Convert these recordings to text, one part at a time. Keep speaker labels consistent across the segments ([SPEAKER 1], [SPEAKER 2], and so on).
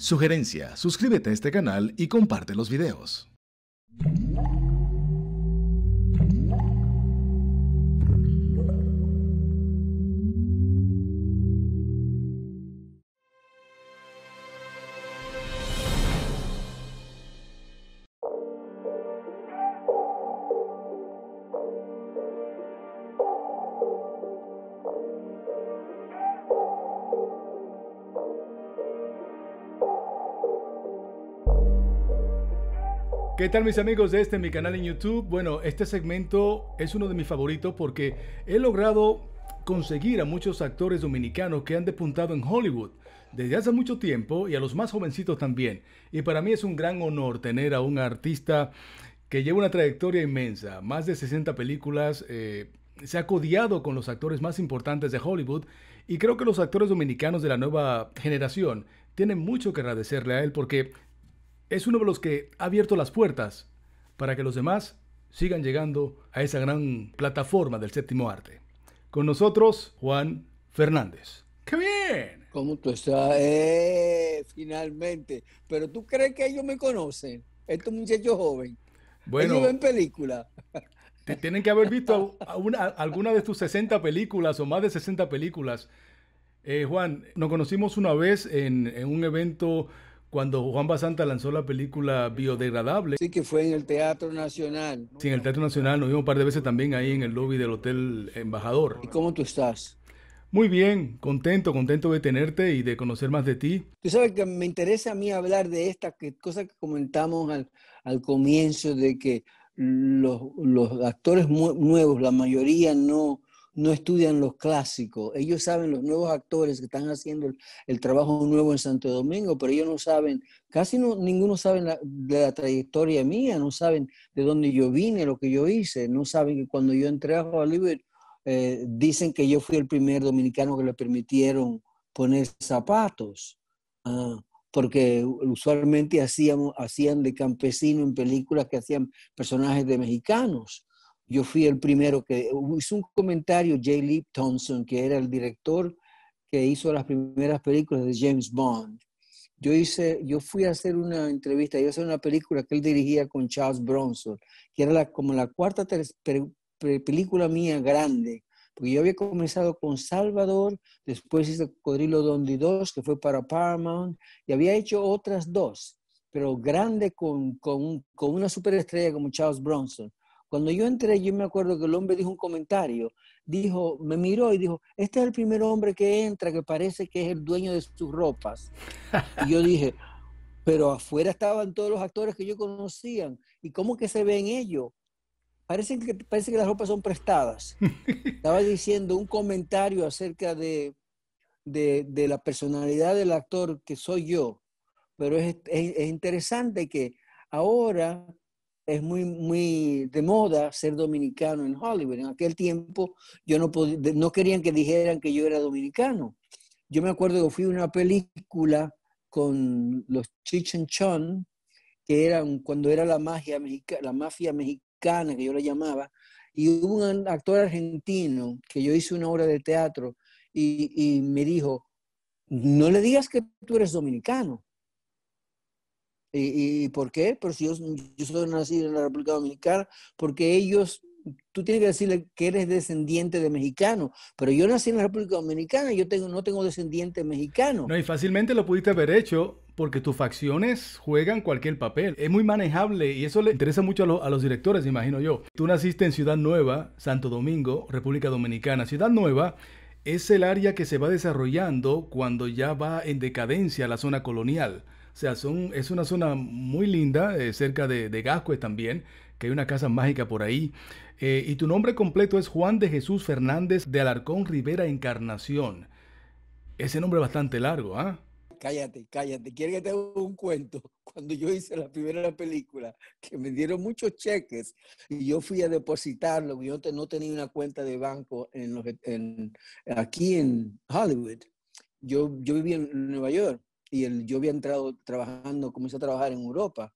[SPEAKER 1] Sugerencia, suscríbete a este canal y comparte los videos. ¿Qué tal mis amigos de este mi canal en YouTube? Bueno, este segmento es uno de mis favoritos porque he logrado conseguir a muchos actores dominicanos que han depuntado en Hollywood desde hace mucho tiempo y a los más jovencitos también. Y para mí es un gran honor tener a un artista que lleva una trayectoria inmensa, más de 60 películas, eh, se ha codiado con los actores más importantes de Hollywood y creo que los actores dominicanos de la nueva generación tienen mucho que agradecerle a él porque es uno de los que ha abierto las puertas para que los demás sigan llegando a esa gran plataforma del séptimo arte. Con nosotros, Juan Fernández.
[SPEAKER 2] ¡Qué bien! ¿Cómo tú estás? Eh, finalmente. Pero tú crees que ellos me conocen, estos muchacho joven. Bueno. Ellos ven películas.
[SPEAKER 1] tienen que haber visto alguna de tus 60 películas o más de 60 películas. Eh, Juan, nos conocimos una vez en un evento cuando Juan Basanta lanzó la película Biodegradable. Sí,
[SPEAKER 2] que fue en el Teatro Nacional.
[SPEAKER 1] Sí, en el Teatro Nacional. Nos vimos un par de veces también ahí en el lobby del Hotel Embajador. ¿Y cómo tú estás? Muy bien, contento, contento de tenerte y de conocer más de ti.
[SPEAKER 2] Tú sabes que me interesa a mí hablar de esta cosa que comentamos al, comienzo, de que los actores nuevos, la mayoría no, no estudian los clásicos. Ellos saben los nuevos actores que están haciendo el, trabajo nuevo en Santo Domingo, pero ellos no saben, casi no, ninguno sabe la, de la trayectoria mía, no saben de dónde yo vine, lo que yo hice, no saben que cuando yo entré a Hollywood, eh, dicen que yo fui el primer dominicano que le permitieron poner zapatos, ah, porque usualmente hacíamos, hacían de campesino en películas que hacían personajes de mexicanos. Yo fui el primero que hizo un comentario, J. Lee Thompson, que era el director que hizo las primeras películas de James Bond. Yo, hice, yo fui a hacer una entrevista, yo hice hacer una película que él dirigía con Charles Bronson, que era como la cuarta película mía grande, porque yo había comenzado con Salvador, después hice Codrilo Dondi 2, que fue para Paramount, y había hecho otras dos, pero grande con una superestrella como Charles Bronson. Cuando yo entré, yo me acuerdo que el hombre dijo un comentario, dijo, me miró y dijo, este es el primer hombre que entra que parece que es el dueño de sus ropas. Y yo dije, pero afuera estaban todos los actores que yo conocía. ¿Y cómo que se ven ellos? Parece que, parece que las ropas son prestadas. Estaba diciendo un comentario acerca de, de, la personalidad del actor que soy yo. Pero es, es interesante que ahora es muy, muy de moda ser dominicano en Hollywood. En aquel tiempo yo no, no querían que dijeran que yo era dominicano. Yo me acuerdo que fui a una película con los Chon, que eran cuando era la, magia la mafia mexicana, que yo la llamaba, y hubo un actor argentino que yo hice una obra de teatro y me dijo, no le digas que tú eres dominicano, ¿Y, por qué? Pero si yo, soy nacido en la República Dominicana, porque ellos tú tienes que decirle que eres descendiente de mexicano, pero yo nací en la República Dominicana, yo tengo, no tengo descendiente mexicano.
[SPEAKER 1] No, y fácilmente lo pudiste haber hecho porque tus facciones juegan cualquier papel. Es muy manejable y eso le interesa mucho a, a los directores, imagino yo. Tú naciste en Ciudad Nueva, Santo Domingo, República Dominicana. Ciudad Nueva es el área que se va desarrollando cuando ya va en decadencia la zona colonial. O sea, son, es una zona muy linda, eh, cerca de, de también, que hay una casa mágica por ahí. Eh, y tu nombre completo es Juan de Jesús Fernández de Alarcón Rivera Encarnación. Ese nombre es bastante largo, ¿ah?
[SPEAKER 2] Cállate, cállate. Quiero que te haga un cuento. Cuando yo hice la primera película, que me dieron muchos cheques y yo fui a depositarlo, yo no tenía una cuenta de banco en, en aquí en Hollywood. Yo, yo vivía en Nueva York y el, yo había entrado trabajando, comencé a trabajar en Europa.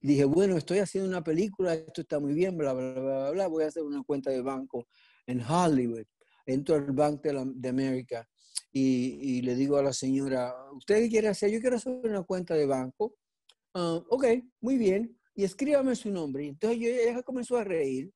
[SPEAKER 2] dije, bueno, estoy haciendo una película, esto está muy bien, bla, bla, bla, bla, voy a hacer una cuenta de banco en Hollywood. Entro al Banco de, América y, le digo a la señora, ¿usted qué quiere hacer? Yo quiero hacer una cuenta de banco. Ah, ok, muy bien. Y escríbame su nombre. Entonces yo, ella comenzó a reír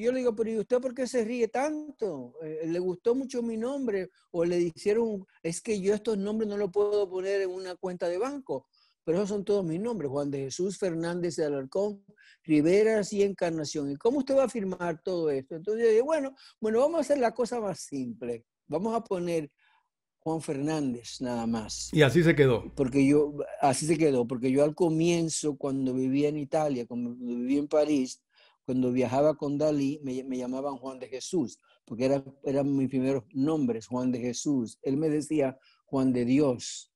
[SPEAKER 2] yo le digo, pero ¿y usted por qué se ríe tanto? Eh, ¿Le gustó mucho mi nombre? O le dijeron, es que yo estos nombres no los puedo poner en una cuenta de banco. Pero esos son todos mis nombres, Juan de Jesús Fernández de Alarcón, Rivera y Encarnación. ¿Y cómo usted va a firmar todo esto? Entonces yo digo, bueno, bueno, vamos a hacer la cosa más simple. Vamos a poner Juan Fernández nada más.
[SPEAKER 1] Y así se quedó.
[SPEAKER 2] Porque yo, así se quedó, porque yo al comienzo, cuando vivía en Italia, cuando vivía en París, cuando viajaba con Dalí, me, llamaban Juan de Jesús, porque era, eran mis primeros nombres, Juan de Jesús. Él me decía Juan de Dios,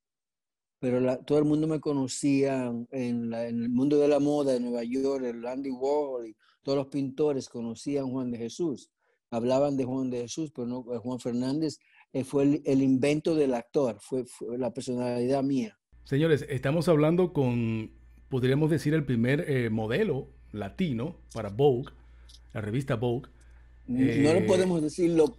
[SPEAKER 2] pero todo el mundo me conocía en, el mundo de la moda de Nueva York, el Andy Warhol, y todos los pintores conocían Juan de Jesús. Hablaban de Juan de Jesús, pero no, eh, Juan Fernández eh, fue el, invento del actor, fue, la personalidad mía.
[SPEAKER 1] Señores, estamos hablando con, podríamos decir, el primer eh, modelo latino para Vogue, la revista Vogue.
[SPEAKER 2] no lo eh, podemos decir, lo,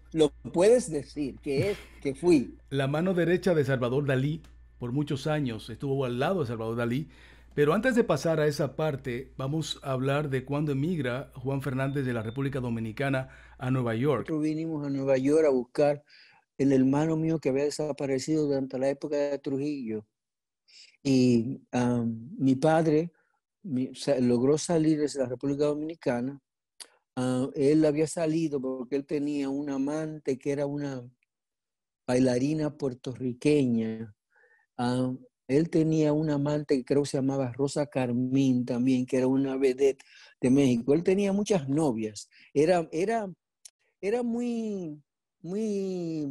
[SPEAKER 2] puedes decir, que es
[SPEAKER 1] que fui. La mano derecha de Salvador Dalí, por muchos años estuvo al lado de Salvador Dalí, pero antes de pasar a esa parte, vamos a hablar de cuando emigra Juan Fernández de la República Dominicana a Nueva
[SPEAKER 2] York. Nosotros vinimos a Nueva York a buscar el hermano mío que había desaparecido durante la época de Trujillo. Y mi padre logró salir desde la República Dominicana. Ah, él había salido porque él tenía un amante que era una bailarina puertorriqueña. Ah, él tenía un amante que creo que se llamaba Rosa Carmín también, que era una vedette de México. Él tenía muchas novias. Era, era, era muy, muy,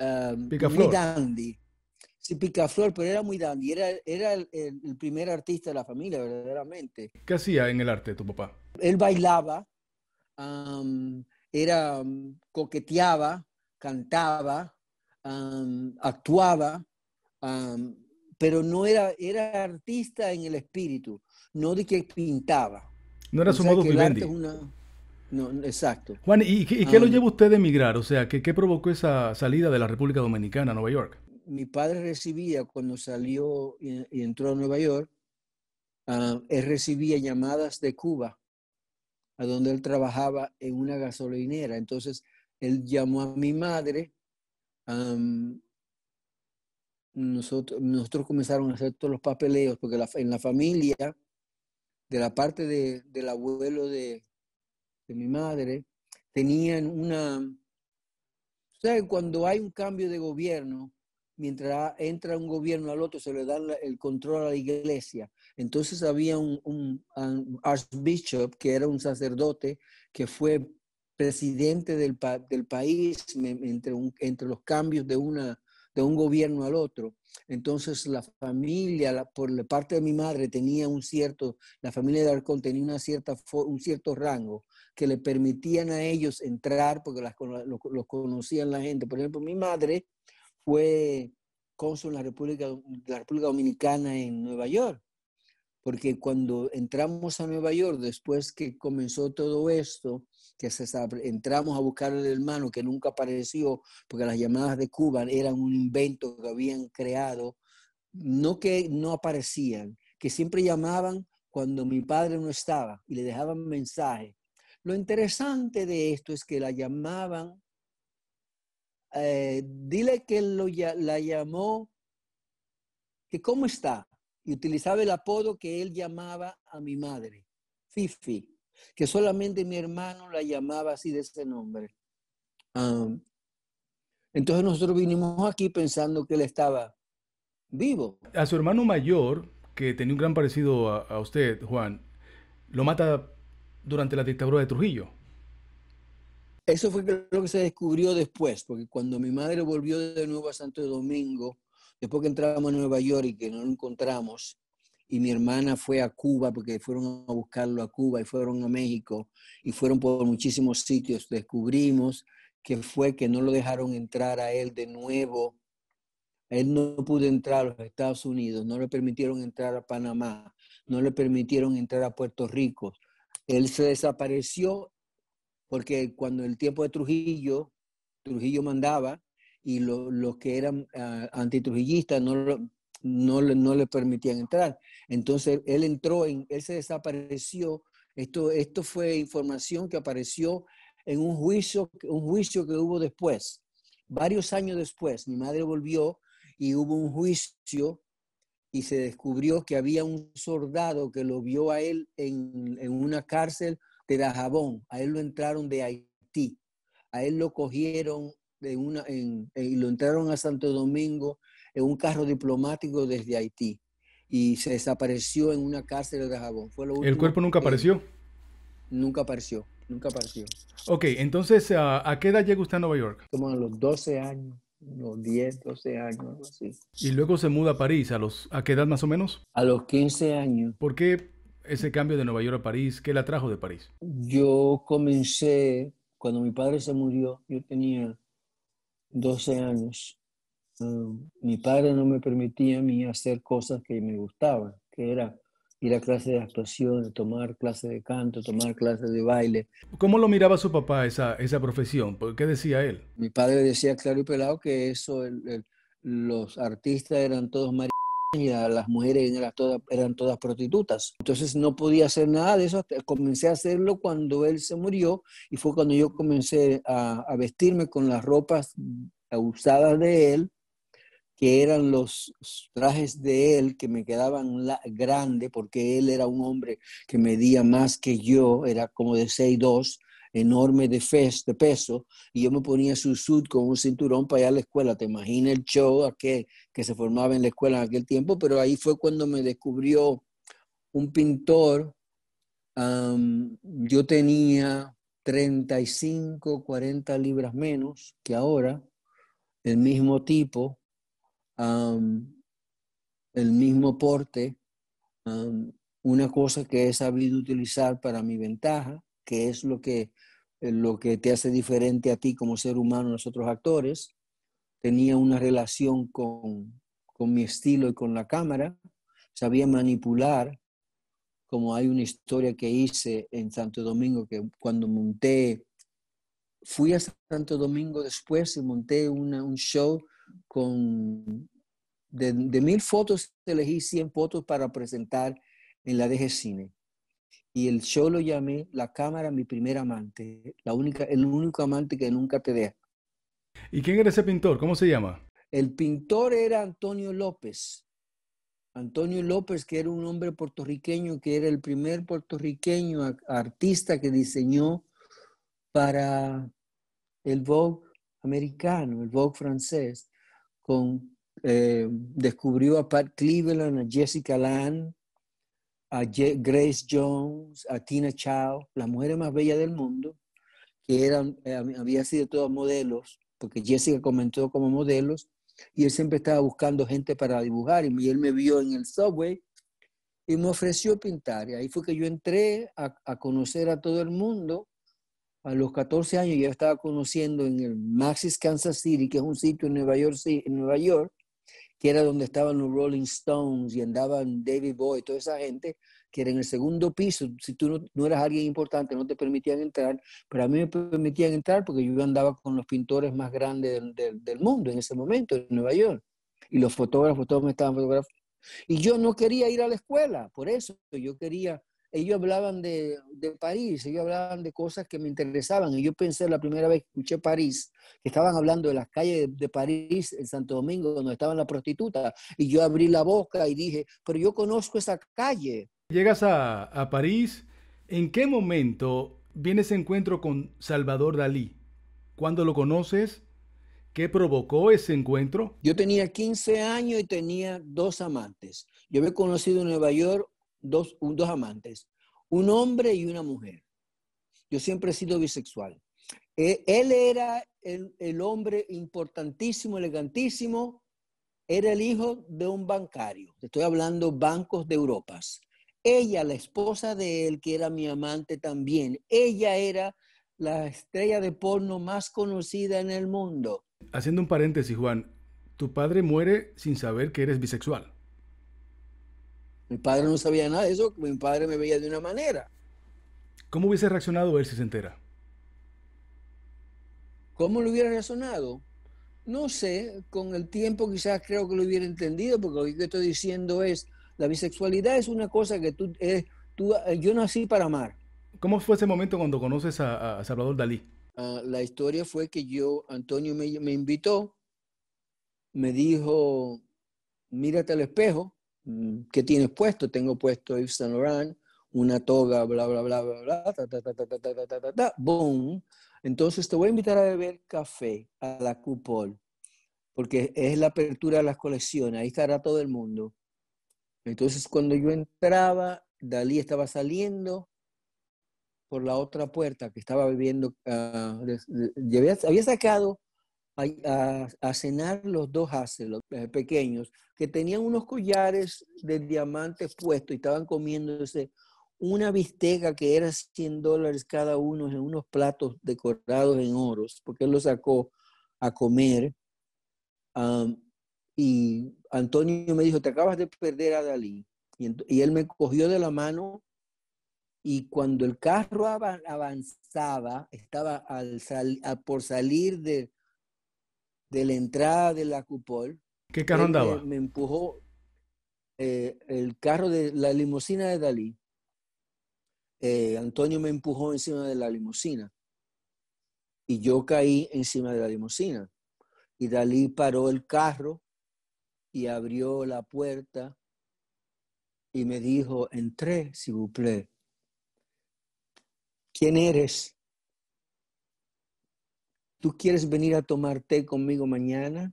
[SPEAKER 2] ah, muy dandy. Sí, Picaflor, pero era muy dandy, era, era el, primer artista de la familia, verdaderamente.
[SPEAKER 1] ¿Qué hacía en el arte tu papá?
[SPEAKER 2] Él bailaba, era, coqueteaba, cantaba, actuaba, pero no era, era artista en el espíritu, no de que pintaba.
[SPEAKER 1] No era su modo vivendi.
[SPEAKER 2] Una... No, exacto. Juan, ¿y, qué, lo lleva
[SPEAKER 1] usted a emigrar? O sea, ¿qué, ¿qué provocó esa salida de la República Dominicana a Nueva York?
[SPEAKER 2] mi padre recibía cuando salió y, entró a Nueva York, ah, él recibía llamadas de Cuba, a donde él trabajaba en una gasolinera. Entonces, él llamó a mi madre. nosotros, nosotros comenzaron a hacer todos los papeleos, porque en la familia, de la parte del abuelo de, de mi madre, tenían una, ¿Saben? Cuando hay un cambio de gobierno, mientras entra un gobierno al otro, se le da el control a la iglesia. Entonces había un, un, archbishop, que era un sacerdote, que fue presidente del, país entre, los cambios de, una, de un gobierno al otro. Entonces la familia, por parte de mi madre, tenía un cierto, la familia de Arcón tenía una cierta, un cierto rango que le permitían a ellos entrar porque los conocían la gente. Por ejemplo, mi madre fue cónsul de la República, Dominicana en Nueva York, porque cuando entramos a Nueva York, después que comenzó todo esto, que se, entramos a buscar al hermano que nunca apareció, porque las llamadas de Cuba eran un invento que habían creado, no que no aparecían, que siempre llamaban cuando mi padre no estaba y le dejaban mensaje. Lo interesante de esto es que la llamaban eh, dile que lo, la llamó, que cómo está, y utilizaba el apodo que él llamaba a mi madre, Fifi, que solamente mi hermano la llamaba así de ese nombre. entonces nosotros vinimos aquí pensando que él estaba vivo.
[SPEAKER 1] A su hermano mayor, que tenía un gran parecido a usted, Juan, lo mata durante la dictadura de Trujillo.
[SPEAKER 2] Eso fue lo que se descubrió después, porque cuando mi madre volvió de nuevo a Santo Domingo, después que entramos a Nueva York y que no lo encontramos, y mi hermana fue a Cuba, porque fueron a buscarlo a Cuba y fueron a México y fueron por muchísimos sitios, descubrimos que fue que no lo dejaron entrar a él de nuevo. Él no pudo entrar a los Estados Unidos, no le permitieron entrar a Panamá, no le permitieron entrar a Puerto Rico. Él se desapareció porque cuando el tiempo de Trujillo, Trujillo mandaba y los que eran ah, antitrujillistas no, no, le permitían entrar. Entonces él entró, en, él se desapareció. Esto, esto fue información que apareció en un juicio, un juicio que hubo después. Varios años después, mi madre volvió y hubo un juicio y se descubrió que había un soldado que lo vio a él en, en una cárcel de jabón A él lo entraron de Haití. A él lo cogieron de una, y lo entraron a Santo Domingo en un carro diplomático desde Haití. Y se desapareció en una cárcel de jabón ¿El cuerpo nunca apareció? nunca apareció, nunca apareció.
[SPEAKER 1] Ok, entonces, ¿a qué edad llega usted a Nueva York?
[SPEAKER 2] Como a los 12 años los 10, 12 años, así. Y
[SPEAKER 1] luego se muda a París, ¿a, los, a qué edad más o menos? A los 15 años. ¿Por qué ese cambio de Nueva York a París? ¿Qué la trajo de París?
[SPEAKER 2] Yo comencé, cuando mi padre se murió, yo tenía 12 años. Um, mi padre no me permitía a mí hacer cosas que me gustaban, que era ir a clases de actuación, tomar clases de canto, tomar clases de baile.
[SPEAKER 1] ¿Cómo lo miraba su papá esa, esa profesión? ¿Qué decía él?
[SPEAKER 2] Mi padre decía claro y pelado que eso, los artistas eran todos más y las mujeres eran todas, eran todas prostitutas. Entonces no podía hacer nada de eso. comencé a hacerlo cuando él se murió y fue cuando yo comencé a, vestirme con las ropas usadas de él, que eran los trajes de él que me quedaban grandes porque él era un hombre que medía más que yo, era como de 6'2 enorme de, de peso y yo me ponía su suit con un cinturón para ir a la escuela. Te imaginas el show que se formaba en la escuela en aquel tiempo, pero ahí fue cuando me descubrió un pintor. yo tenía 35, 40 libras menos que ahora, el mismo tipo, el mismo porte, una cosa que he sabido utilizar para mi ventaja que es lo que, eh, lo que te hace diferente a ti como ser humano a los otros actores. Tenía una relación con, mi estilo y con la cámara. Sabía manipular, como hay una historia que hice en Santo Domingo, que cuando monté, fui a Santo Domingo después y monté un show con, de, mil fotos, elegí 100 fotos para presentar en la DG Cine y el show lo llamé La cámara, mi primer amante, la única, el único amante que nunca te deja. ¿Y quién era ese pintor? ¿Cómo se llama? El pintor era Antonio López. Antonio López, que era un hombre puertorriqueño, que era el primer puertorriqueño artista que diseñó para el Vogue americano, el Vogue francés, con, eh, descubrió a Pat Cleveland, a Jessica Lange, a Grace Jones, a Tina Chow, las mujeres más bellas del mundo, que eran, eh, sido todas modelos, porque Jessica comentó como modelos, y él siempre estaba buscando gente para dibujar, y él me vio en el subway y me ofreció pintar. Y ahí fue que yo entré a, conocer a todo el mundo. A los 14 años ya estaba conociendo en el Maxis Kansas City, que es un sitio en Nueva York, en Nueva York que era donde estaban los Rolling Stones y andaban David Bowie, toda esa gente, que era en el segundo piso, si tú no, no, eras alguien importante, no te permitían entrar, pero a mí me permitían entrar porque yo andaba con los pintores más grandes del, del, del mundo en ese momento, en Nueva York, y los fotógrafos, todos me estaban fotografiando. Y yo no quería ir a la escuela, por eso yo quería ellos hablaban de, de, París, ellos hablaban de cosas que me interesaban. Y yo pensé la primera vez que escuché París, que estaban hablando de las calles de, París, en Santo Domingo, donde estaban las prostitutas. Y yo abrí la boca y dije, pero yo conozco esa calle.
[SPEAKER 1] Llegas a, a París, ¿en qué momento viene ese encuentro con Salvador Dalí?
[SPEAKER 2] ¿Cuándo lo conoces? ¿Qué provocó ese encuentro? Yo tenía 15 años y tenía dos amantes. Yo había conocido en Nueva York dos, amantes, un hombre y una mujer. Yo siempre he sido bisexual. E, él era el, el hombre importantísimo, elegantísimo, era el hijo de un bancario. Estoy hablando bancos de Europa Ella, la esposa de él, que era mi amante también, ella era la estrella de porno más conocida en el mundo.
[SPEAKER 1] Haciendo un paréntesis, Juan, tu padre muere sin saber que eres bisexual.
[SPEAKER 2] Mi padre no sabía nada de eso, mi padre me veía de una manera. ¿Cómo hubiese
[SPEAKER 1] reaccionado él si se entera?
[SPEAKER 2] ¿Cómo lo hubiera reaccionado? No sé, con el tiempo quizás creo que lo hubiera entendido, porque lo que estoy diciendo es, la bisexualidad es una cosa que tú, eh, tú eh, yo nací para amar.
[SPEAKER 1] ¿Cómo fue ese momento cuando conoces a, Salvador Dalí?
[SPEAKER 2] Ah, la historia fue que yo, Antonio me invitó, me dijo, mírate al espejo, ¿qué tienes puesto? Tengo puesto Yves Saint Laurent, una toga, bla, bla, bla, bla, bla, ta, ta, ta, ta, ta, ta, boom. Entonces te voy a invitar a beber café a la Cupol, porque es la apertura de las colecciones, ahí estará todo el mundo. Entonces cuando yo entraba, Dalí estaba saliendo por la otra puerta que estaba bebiendo, había sacado a, cenar los dos haces, los eh, pequeños que tenían unos collares de diamantes puestos y estaban comiéndose una bisteca que era 100 dólares cada uno en unos platos decorados en oros, porque él los sacó a comer. y Antonio me dijo, te acabas de perder a Dalí. Y, él me cogió de la mano y cuando el carro avanzaba, estaba al por salir de, de la entrada de la Cupol.
[SPEAKER 1] ¿Qué carro andaba?
[SPEAKER 2] Me, empujó eh, el carro de la limusina de Dalí. Eh, Antonio me empujó encima de la limusina y yo caí encima de la limusina. Y Dalí paró el carro y abrió la puerta y me dijo, entré, si vous plaît. ¿Quién eres? ¿tú quieres venir a tomar té conmigo mañana?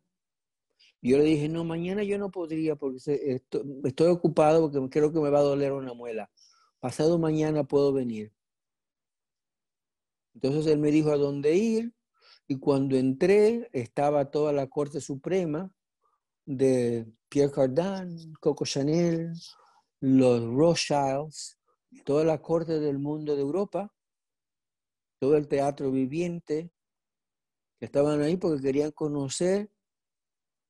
[SPEAKER 2] Yo le dije, no, mañana yo no podría porque estoy ocupado porque creo que me va a doler una muela. Pasado mañana puedo venir. Entonces él me dijo a dónde ir y cuando entré estaba toda la Corte Suprema de Pierre Cardin, Coco Chanel, los Rothschilds, toda la Corte del mundo de Europa, todo el teatro viviente, Estaban ahí porque querían conocer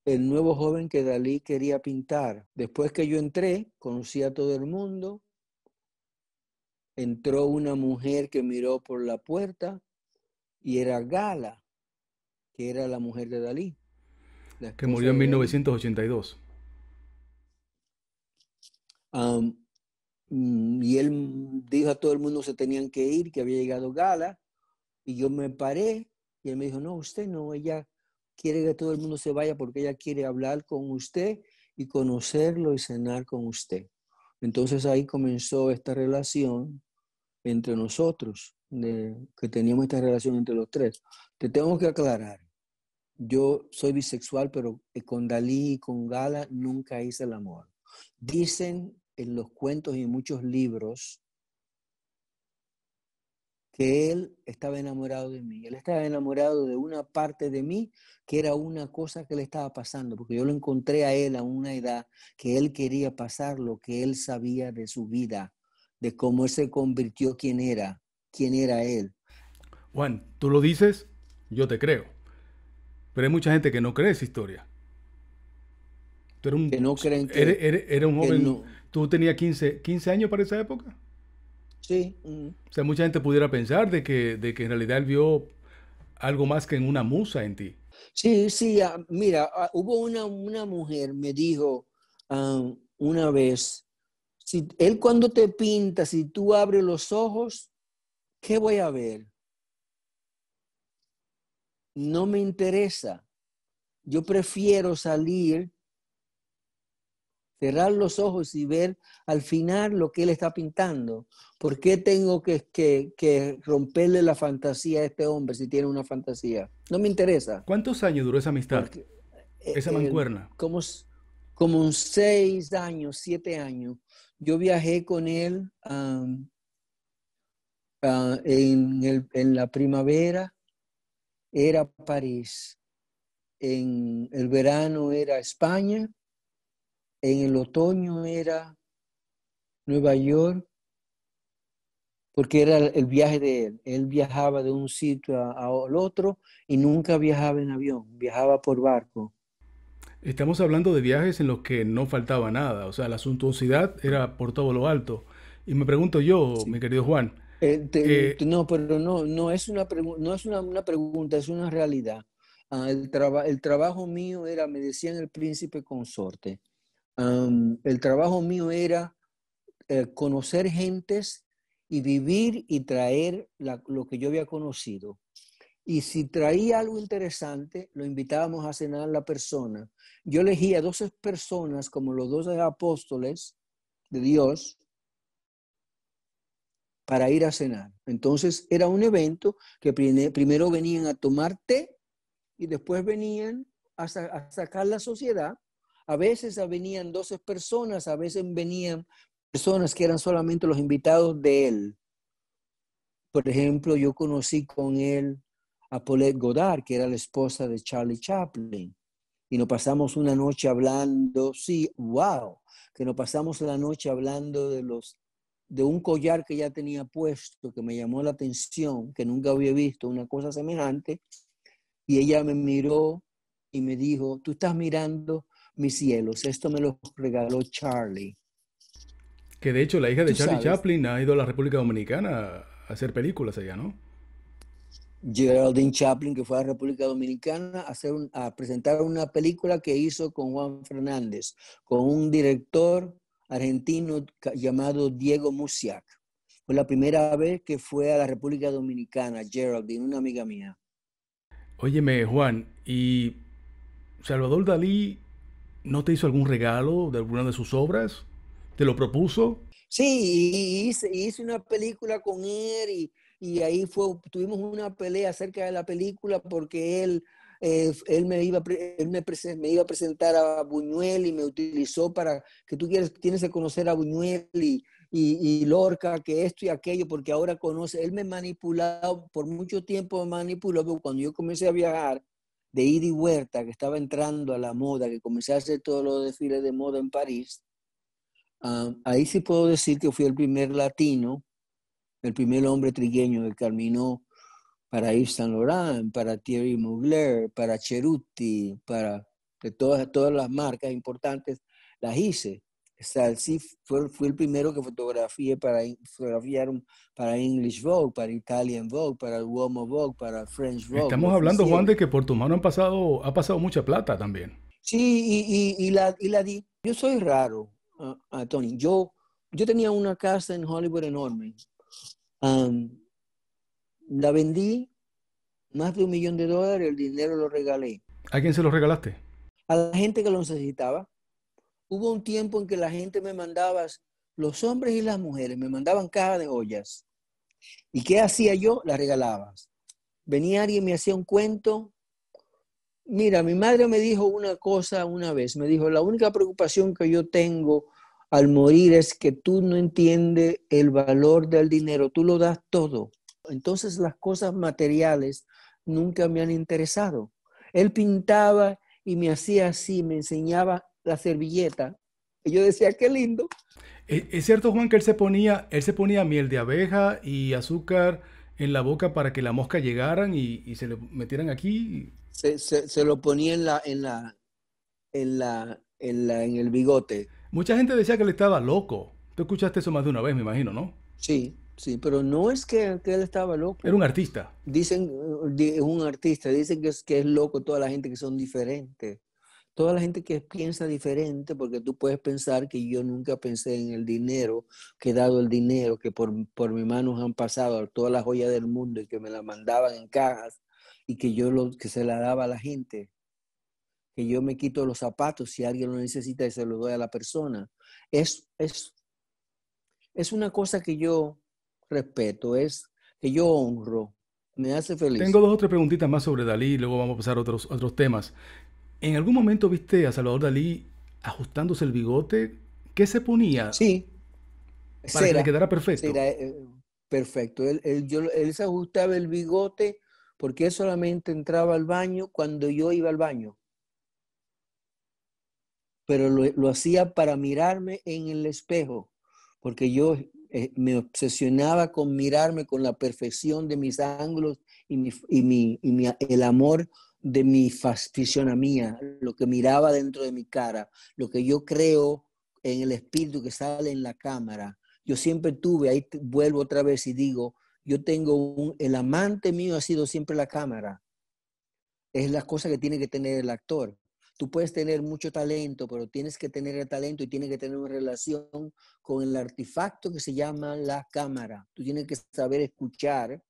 [SPEAKER 2] el nuevo joven que Dalí quería pintar. Después que yo entré, conocí a todo el mundo. Entró una mujer que miró por la puerta y era Gala, que era la mujer de Dalí. Que murió en
[SPEAKER 1] 1982.
[SPEAKER 2] Mm, y él dijo a todo el mundo se tenían que ir, que había llegado Gala, y yo me paré y él me dijo, no, usted no, ella quiere que todo el mundo se vaya porque ella quiere hablar con usted y conocerlo y cenar con usted. Entonces ahí comenzó esta relación entre nosotros, de, que teníamos esta relación entre los tres. Te tengo que aclarar, yo soy bisexual, pero con Dalí y con Gala nunca hice el amor. Dicen en los cuentos y muchos libros que él estaba enamorado de mí. Él estaba enamorado de una parte de mí que era una cosa que le estaba pasando, porque yo lo encontré a él a una edad que él quería pasar lo que él sabía de su vida, de cómo él se convirtió, quién era, quién era él.
[SPEAKER 1] Juan, tú lo dices, yo te creo. Pero hay mucha gente que no cree esa historia. Tú un, que no creen que, un joven. Tú tenías 15, 15 años para esa época. Sí. Mm. O sea, mucha gente pudiera pensar de que, de que en realidad él vio algo más
[SPEAKER 2] que en una musa en ti. Sí, sí, ah, mira, ah, hubo una, una, mujer, me dijo ah, una vez, si él cuando te pinta, si tú abres los ojos, ¿qué voy a ver? No me interesa. Yo prefiero salir cerrar los ojos y ver al final lo que él está pintando. ¿Por qué tengo que, romperle la fantasía a este hombre si tiene una fantasía? No me interesa.
[SPEAKER 1] ¿Cuántos años duró esa amistad? Eh, esa eh, mancuerna.
[SPEAKER 2] como, como seis años, siete años. Yo viajé con él en, en la primavera, era París. En el verano era España en el otoño era Nueva York, porque era el viaje de él. Él viajaba de un sitio al otro y nunca viajaba en avión, viajaba por barco.
[SPEAKER 1] Estamos hablando de viajes en los que no faltaba nada, o sea, la suntuosidad era por todo lo alto. Y me pregunto yo, mi querido Juan.
[SPEAKER 2] Eh, eh, no, pero no, no es, una, no es una, pregunta, es una realidad. Ah, el trabajo mío era, me decían, el príncipe consorte el trabajo mío era eh, conocer gentes y vivir y traer lo que yo había conocido. Y si traía algo interesante, lo invitábamos a cenar la persona. Yo elegía 12 personas como los dos apóstoles de Dios para ir a cenar. Entonces era un evento que primero venían a tomar té y después venían a sacar la sociedad a veces venían 12 personas, a veces venían personas que eran solamente los invitados de él. Por ejemplo, yo conocí con él a Paulette godard que era la esposa de Charlie Chaplin. Y nos pasamos una noche hablando, sí, wow, que nos pasamos la noche hablando de los de un collar que ya tenía puesto, que me llamó la atención, que nunca había visto una cosa semejante, y ella me miró y me dijo, tú estás mirando mis cielos, Esto me lo regaló Charlie.
[SPEAKER 1] Que de hecho la hija de Charlie Chaplin ha ido a la República Dominicana a hacer películas allá, ¿no? Geraldine
[SPEAKER 2] Chaplin, que fue a la República Dominicana a, hacer a presentar una película que hizo con Juan Fernández, con un director argentino llamado Diego Musiak. Fue la primera vez que fue a la República Dominicana, Geraldine, una amiga mía.
[SPEAKER 1] Óyeme, Juan, y Salvador Dalí ¿No te hizo algún regalo de alguna de sus obras? ¿Te lo propuso?
[SPEAKER 2] Sí, hice, hice una película con él y, ahí fue, tuvimos una pelea acerca de la película porque él, eh, él, me, iba, me, iba a presentar a Buñuel y me utilizó para que tú quieres, tienes que conocer a Buñuel y, y, Lorca, que esto y aquello, porque ahora conoce, él me manipulado, por mucho tiempo me manipuló, cuando yo comencé a viajar, de ida Huerta que estaba entrando a la moda, que comencé a hacer todos los desfiles de moda en París, ah, ahí sí puedo decir que fui el primer latino, el primer hombre trigueño que caminó para Yves Saint Laurent, para Thierry Mugler, para Cheruti, para todas, todas las marcas importantes, las hice sí fue, el primero que fotografié para, fotografiar para English Vogue, para Italian Vogue, para Woman Vogue, para French Vogue. Estamos hablando, Juan, de
[SPEAKER 1] que por tu mano han pasado, ha pasado mucha plata también.
[SPEAKER 2] Sí, y, la, di. Yo soy raro, Tony. Yo, yo tenía una casa en Hollywood enorme. la vendí más de un millón de dólares, el dinero lo regalé.
[SPEAKER 1] ¿A quién se lo regalaste?
[SPEAKER 2] A la gente que lo necesitaba. Hubo un tiempo en que la gente me mandaba, los hombres y las mujeres, me mandaban cajas de ollas. ¿Y qué hacía yo? Las regalaba. Venía alguien, me hacía un cuento. Mira, mi madre me dijo una cosa una vez. Me dijo, la única preocupación que yo tengo al morir es que tú no entiendes el valor del dinero, tú lo das todo. Entonces las cosas materiales nunca me han interesado. Él pintaba y me hacía así, me enseñaba la servilleta. Y yo decía, qué lindo.
[SPEAKER 1] Es cierto, Juan, que él se ponía, él se ponía miel de abeja y azúcar en la boca para que la mosca llegaran y, se le metieran
[SPEAKER 2] aquí. Se, lo ponía en la, en la, en la, el bigote.
[SPEAKER 1] Mucha gente decía que él estaba loco. Tú escuchaste eso más de una vez, me imagino, ¿no? Sí,
[SPEAKER 2] sí, pero no es que, él estaba loco. Era un artista. Dicen, es un artista, dicen que es, que es loco toda la gente que son diferentes toda la gente que piensa diferente, porque tú puedes pensar que yo nunca pensé en el dinero, que dado el dinero, que por, por mis manos han pasado todas las joyas del mundo y que me la mandaban en cajas y que yo lo, que se la daba a la gente, que yo me quito los zapatos si alguien lo necesita y se lo doy a la persona. Es, es, es una cosa que yo respeto, es que yo honro, me hace feliz. Tengo
[SPEAKER 1] dos o tres preguntitas más sobre Dalí y luego vamos a pasar a otros, otros temas. ¿En algún momento viste a Salvador Dalí ajustándose el bigote? ¿Qué se ponía? Sí. Para que le quedara perfecto.
[SPEAKER 2] Eh, perfecto. Él, se ajustaba el bigote porque solamente entraba al baño cuando yo iba al baño. Pero lo, hacía para mirarme en el espejo, porque yo eh, me obsesionaba con mirarme con la perfección de mis ángulos y, mi, y, mi, y mi, el amor de mi fisionomía, lo que miraba dentro de mi cara, lo que yo creo en el espíritu que sale en la cámara. Yo siempre tuve, ahí vuelvo otra vez y digo, yo tengo un, el amante mío ha sido siempre la cámara. Es la cosa que tiene que tener el actor. Tú puedes tener mucho talento, pero tienes que tener el talento y tiene que tener una relación con el artefacto que se llama la cámara. Tú tienes que saber escuchar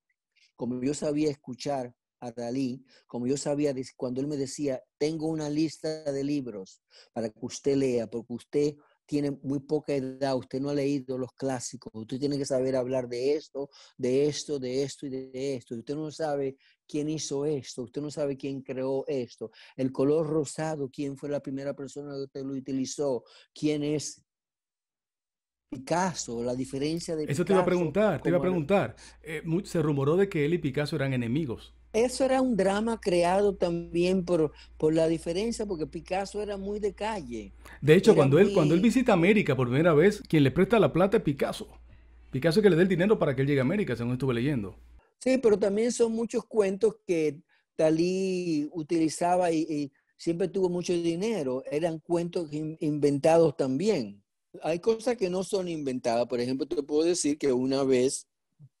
[SPEAKER 2] como yo sabía escuchar a Dalí, como yo sabía cuando él me decía, tengo una lista de libros para que usted lea, porque usted tiene muy poca edad, usted no ha leído los clásicos, usted tiene que saber hablar de esto, de esto, de esto y de esto. Usted no sabe quién hizo esto, usted no sabe quién creó esto. El color rosado, quién fue la primera persona que lo utilizó, quién es Picasso, la diferencia de... Eso te iba a preguntar, te iba a preguntar.
[SPEAKER 1] Eh, se rumoró de que él y Picasso eran enemigos.
[SPEAKER 2] Eso era un drama creado también por, por la diferencia, porque Picasso era muy de calle. De hecho, cuando él, cuando
[SPEAKER 1] él visita América por primera vez, quien le presta la plata es Picasso. Picasso que le dé el dinero para que él llegue a América, según estuve leyendo.
[SPEAKER 2] Sí, pero también son muchos cuentos que Dalí utilizaba y siempre tuvo mucho dinero. Eran cuentos inventados también hay cosas que no son inventadas. Por ejemplo, te puedo decir que una vez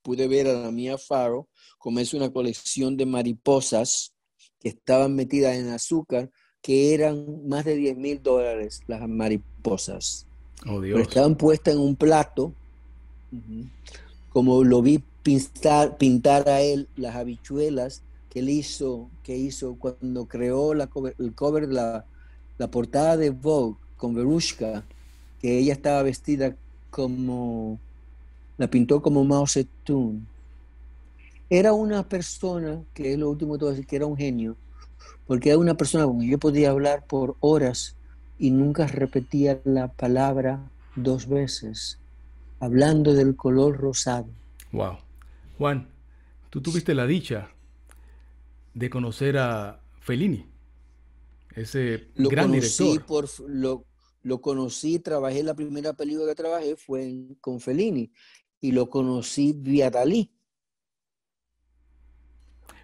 [SPEAKER 2] pude ver a la mía Faro comerse una colección de mariposas que estaban metidas en azúcar, que eran más de 10 mil dólares las mariposas. Oh, estaban puestas en un plato, como lo vi pintar, pintar a él las habichuelas que él hizo, que hizo cuando creó la el cover, la, la portada de Vogue con Verushka que ella estaba vestida como, la pintó como Mao Zedong. Era una persona, que es lo último de todo, que era un genio, porque era una persona con quien yo podía hablar por horas y nunca repetía la palabra dos veces, hablando del color rosado.
[SPEAKER 1] Wow. Juan, tú tuviste la dicha de conocer a Fellini, ese gran conocí
[SPEAKER 2] Por, lo conocí, trabajé, la primera película que trabajé fue con Fellini y lo conocí vía Dalí.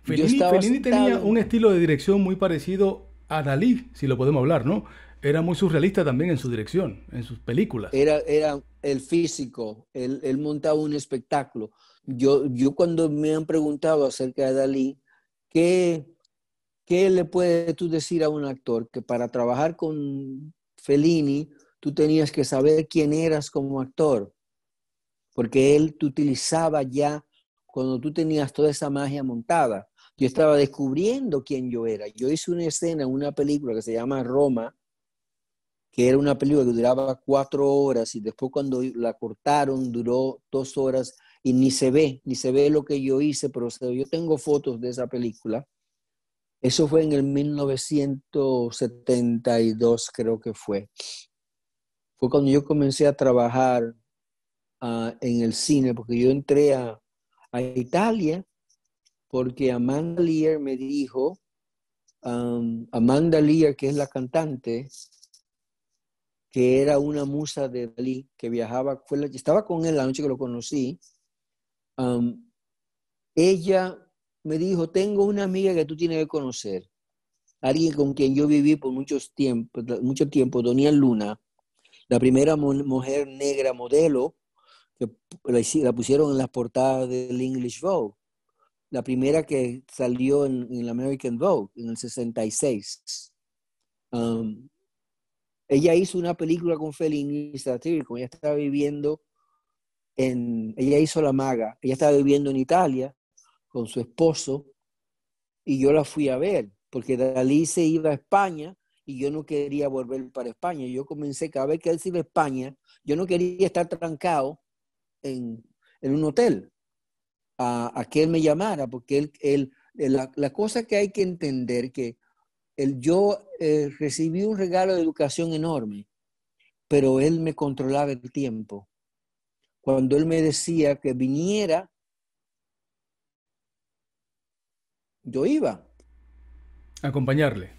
[SPEAKER 2] Fellini, tenía un
[SPEAKER 1] estilo de dirección muy parecido a Dalí, si lo podemos hablar, ¿no? Era muy surrealista también en su dirección, en sus películas.
[SPEAKER 2] Era, era el físico, él, montaba un espectáculo. Yo, yo cuando me han preguntado acerca de Dalí, ¿qué, ¿qué le puedes tú decir a un actor? Que para trabajar con Fellini, tú tenías que saber quién eras como actor, porque él te utilizaba ya cuando tú tenías toda esa magia montada. Yo estaba descubriendo quién yo era. Yo hice una escena, una película que se llama Roma, que era una película que duraba cuatro horas y después cuando la cortaron duró dos horas y ni se ve, ni se ve lo que yo hice, pero yo tengo fotos de esa película eso fue en el 1972, creo que fue. Fue cuando yo comencé a trabajar ah, en el cine, porque yo entré a, Italia porque Amanda Lear me dijo, a Amanda Lear, que es la cantante, que era una musa de Dalí, que viajaba, fue la, estaba con él la noche que lo conocí, ella me dijo, tengo una amiga que tú tienes que conocer, alguien con quien yo viví por muchos tiempo, mucho tiempo, Donía Luna, la primera mujer negra modelo que la, pusieron en las portadas del English Vogue, la primera que salió en, el American Vogue en el 66. Um, ella hizo una película con Fellini ella estaba viviendo en, ella hizo La Maga, ella estaba viviendo en Italia con su esposo y yo la fui a ver, porque Dalí se iba a España y yo no quería volver para España. Yo comencé a vez que él se iba a España, yo no quería estar trancado en, un hotel a, a, que él me llamara, porque él, eh, la, cosa que hay que entender que el, yo eh, recibí un regalo de educación enorme, pero él me controlaba el tiempo. Cuando él me decía que viniera, yo iba. Acompañarle.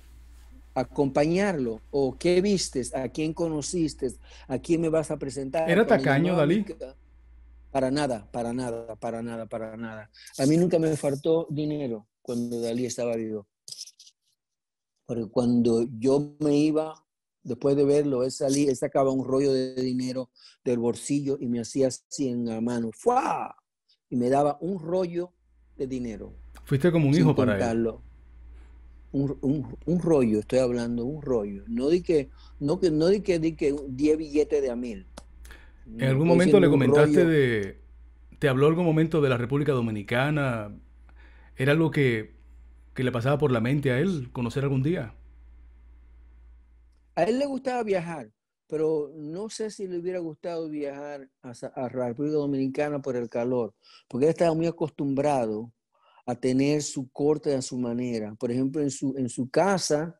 [SPEAKER 2] Acompañarlo. ¿O qué vistes? ¿A quién conociste? ¿A quién me vas a presentar? ¿Era tacaño, Dalí? Para nada, para nada, para nada, para nada. A mí nunca me faltó dinero cuando Dalí estaba vivo. Porque cuando yo me iba, después de verlo, él salía, él sacaba un rollo de dinero del bolsillo y me hacía así en la mano. ¡Fua! Y me daba un rollo de dinero
[SPEAKER 1] Fuiste como un hijo para
[SPEAKER 2] él. Un, rollo, estoy hablando, un rollo. No di que, no que, no di que di que 10 billetes de a mil. en algún momento le comentaste
[SPEAKER 1] de. Te habló algún momento de la República Dominicana. ¿Era algo que, que le pasaba por la mente a él conocer algún día?
[SPEAKER 2] A él le gustaba viajar, pero no sé si le hubiera gustado viajar a, la República Dominicana por el calor, porque él estaba muy acostumbrado a tener su corte a su manera. Por ejemplo, en su, en su casa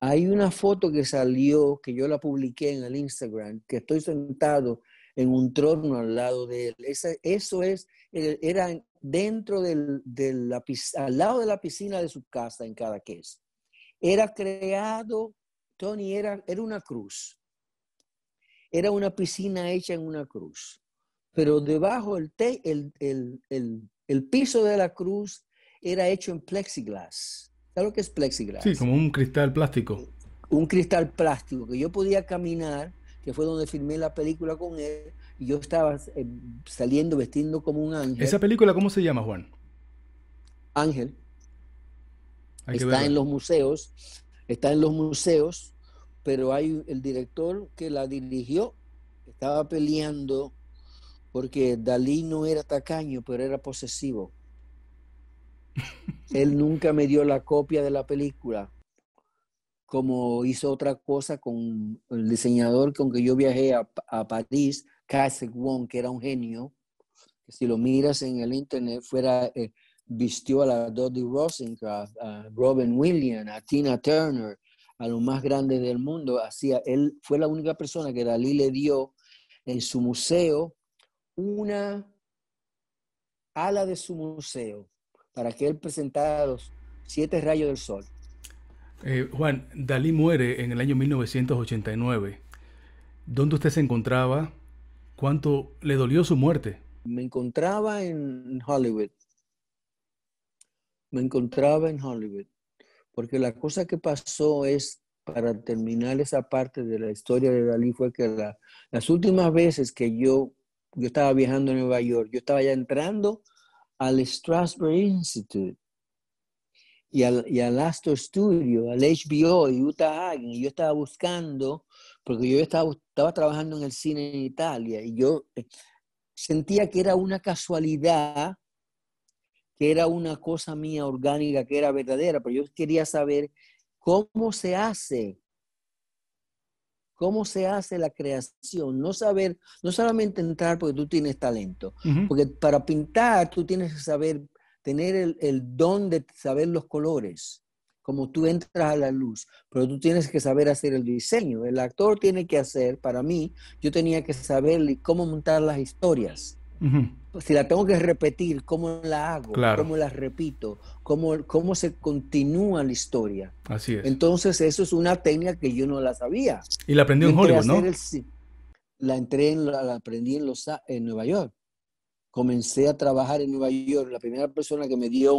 [SPEAKER 2] hay una foto que salió, que yo la publiqué en el Instagram, que estoy sentado en un trono al lado de él. eso es, eh, era dentro del, de la, al lado de la piscina de su casa en cada queso. Era creado, Tony, era, era una cruz. Era una piscina hecha en una cruz. Pero debajo el, te, el, el el piso de la cruz era hecho en plexiglas. ¿Sabes lo que es plexiglas? Sí,
[SPEAKER 1] como un cristal plástico.
[SPEAKER 2] Un cristal plástico que yo podía caminar, que fue donde filmé la película con él, y yo estaba eh, saliendo vestido como un ángel. ¿Esa
[SPEAKER 1] película cómo se llama, Juan?
[SPEAKER 2] Ángel. está en los museos, está en los museos, pero hay el director que la dirigió, estaba peleando porque Dalí no era tacaño, pero era posesivo. Él nunca me dio la copia de la película, como hizo otra cosa con el diseñador con que yo viajé a, a París, Kasek Wong, que era un genio. Que si lo miras en el internet, fuera, eh, vistió a la Dodie Rosencraft, a Robin Williams, a Tina Turner, a los más grandes del mundo. Hacía, él fue la única persona que Dalí le dio en su museo una ala de su museo para que él presentara los siete rayos del sol.
[SPEAKER 1] Eh, Juan, Dalí muere en el año 1989. ¿Dónde usted se encontraba? ¿Cuánto le dolió su muerte?
[SPEAKER 2] Me encontraba en Hollywood. Me encontraba en Hollywood. Porque la cosa que pasó es, para terminar esa parte de la historia de Dalí, fue que las últimas veces que yo yo estaba viajando a Nueva York, yo estaba ya entrando al Strasbourg Institute y al, y al Astor Studio, al HBO y Utah y yo estaba buscando, porque yo estaba, estaba trabajando en el cine en Italia, y yo eh, sentía que era una casualidad, que era una cosa mía orgánica, que era verdadera, pero yo quería saber cómo se hace cómo se hace la creación, no saber, no solamente entrar porque tú tienes talento, porque para pintar tú tienes que saber, tener el, el, don de saber los colores, como tú entras a la luz, pero tú tienes que saber hacer el diseño. El actor tiene que hacer, para mí, yo tenía que saber cómo montar las historias si la tengo que repetir, ¿cómo la hago? ¿Cómo la repito? ¿Cómo, ¿Cómo se continúa la historia? Así es. Entonces, eso es una técnica que yo no la sabía.
[SPEAKER 1] Y la aprendí en Hollywood, ¿no?
[SPEAKER 2] la, entré en, la, aprendí en, los, en Nueva York. Comencé a trabajar en Nueva York. La primera persona que me dio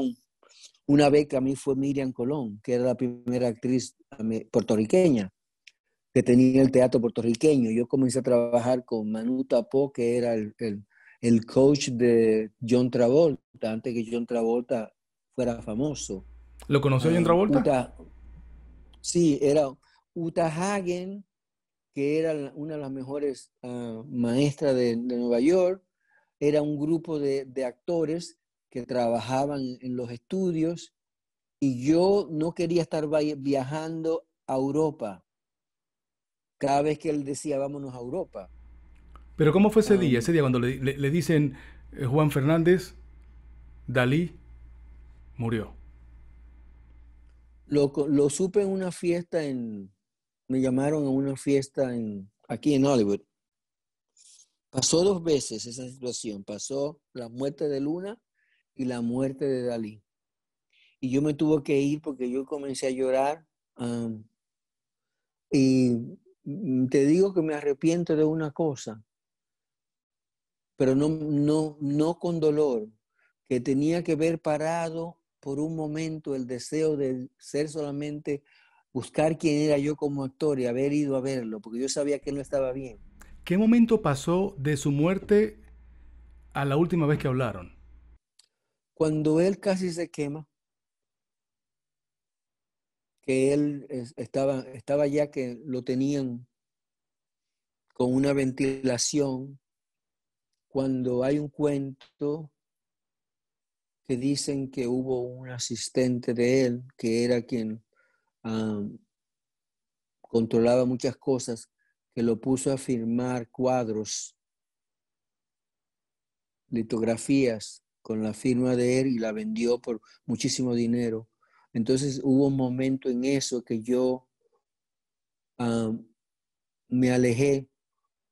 [SPEAKER 2] una beca a mí fue Miriam Colón, que era la primera actriz puertorriqueña que tenía el teatro puertorriqueño. Yo comencé a trabajar con Manu Tapó, que era el el coach de John Travolta, antes que John Travolta fuera famoso. ¿Lo conoció ah, John Travolta? sí, era Uta Hagen, que era una de las mejores ah, maestras de, Nueva York. Era un grupo de, de actores que trabajaban en los estudios y yo no quería estar viajando a Europa. Cada vez que él decía, vámonos a Europa
[SPEAKER 1] pero ¿cómo fue ese ah. día? Ese día cuando le, dicen eh, Juan Fernández, Dalí murió.
[SPEAKER 2] Lo, supe en una fiesta en... Me llamaron a una fiesta en, aquí en Hollywood. Pasó dos veces esa situación. Pasó la muerte de Luna y la muerte de Dalí. Y yo me tuve que ir porque yo comencé a llorar. y te digo que me arrepiento de una cosa pero no, no, no con dolor, que tenía que ver parado por un momento el deseo de ser solamente, buscar quién era yo como actor y haber ido a verlo, porque yo sabía que no estaba bien.
[SPEAKER 1] ¿Qué momento pasó de su muerte a la última vez que
[SPEAKER 2] hablaron? Cuando él casi se quema, que él estaba, estaba ya que lo tenían con una ventilación cuando hay un cuento que dicen que hubo un asistente de él que era quien controlaba muchas cosas, que lo puso a firmar cuadros, litografías con la firma de él y la vendió por muchísimo dinero. Entonces hubo un momento en eso que yo me alejé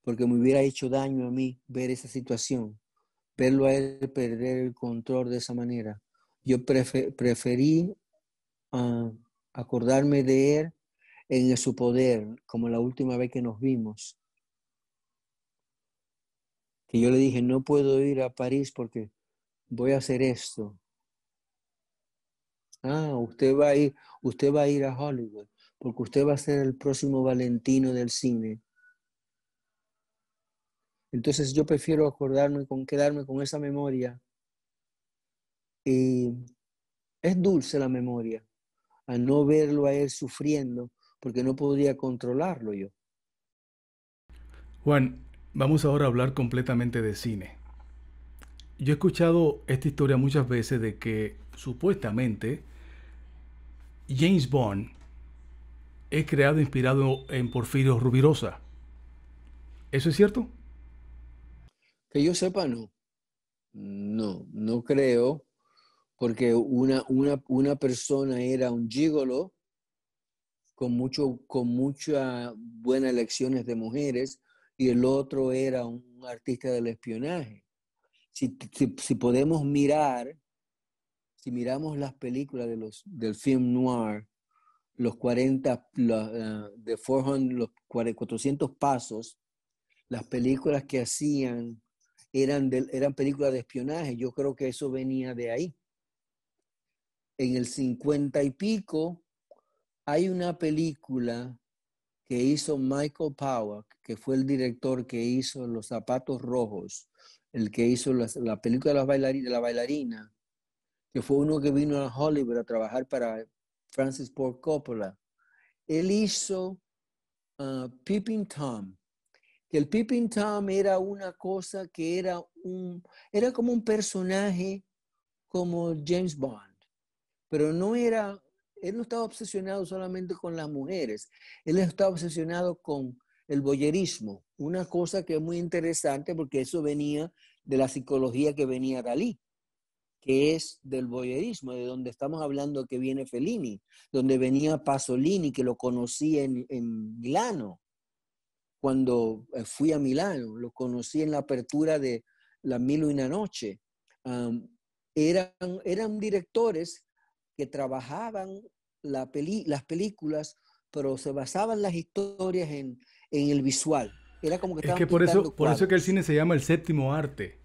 [SPEAKER 2] porque me hubiera hecho daño a mí ver esa situación, verlo a él perder el control de esa manera. Yo preferí ah, acordarme de él en su poder, como la última vez que nos vimos. Que yo le dije, no puedo ir a París porque voy a hacer esto. Ah, usted va a ir, usted va a ir a Hollywood porque usted va a ser el próximo Valentino del cine. Entonces yo prefiero acordarme con quedarme con esa memoria. Y es dulce la memoria, a no verlo a él sufriendo, porque no podría controlarlo yo.
[SPEAKER 1] Juan, vamos ahora a hablar completamente de cine. Yo he escuchado esta historia muchas veces de que supuestamente James Bond es creado e inspirado en Porfirio Rubirosa. ¿Eso es cierto?
[SPEAKER 2] Que yo sepa, no. No, no creo, porque una, una, una persona era un gigolo con, mucho, con muchas buenas lecciones de mujeres y el otro era un artista del espionaje. Si, si, podemos mirar, si miramos las películas de los, del film noir, los 40, eh, de los 400 pasos, las películas que hacían eran, eran películas de espionaje. Yo creo que eso venía de ahí. En el 50 y pico hay una película que hizo Michael Powell, que fue el director que hizo Los Zapatos Rojos, el que hizo la, película de, la bailarina, que fue uno que vino a Hollywood a trabajar para Francis Ford Coppola. Él hizo uh, Peeping Tom, que el Pippin Tom era una cosa que era un, era como un personaje como James Bond, pero no era, él no estaba obsesionado solamente con las mujeres, él estaba obsesionado con el boyerismo, una cosa que es muy interesante porque eso venía de la psicología que venía Dalí, que es del boyerismo, de donde estamos hablando que viene Fellini, donde venía Pasolini, que lo conocía en, en Milano cuando eh, fui a Milán, lo conocí en la apertura de La mil y la Noche. eran, eran directores que trabajaban la peli, las películas, pero se basaban las historias en, el visual. Era como que es que por eso, por eso
[SPEAKER 1] que el cine se llama el séptimo arte.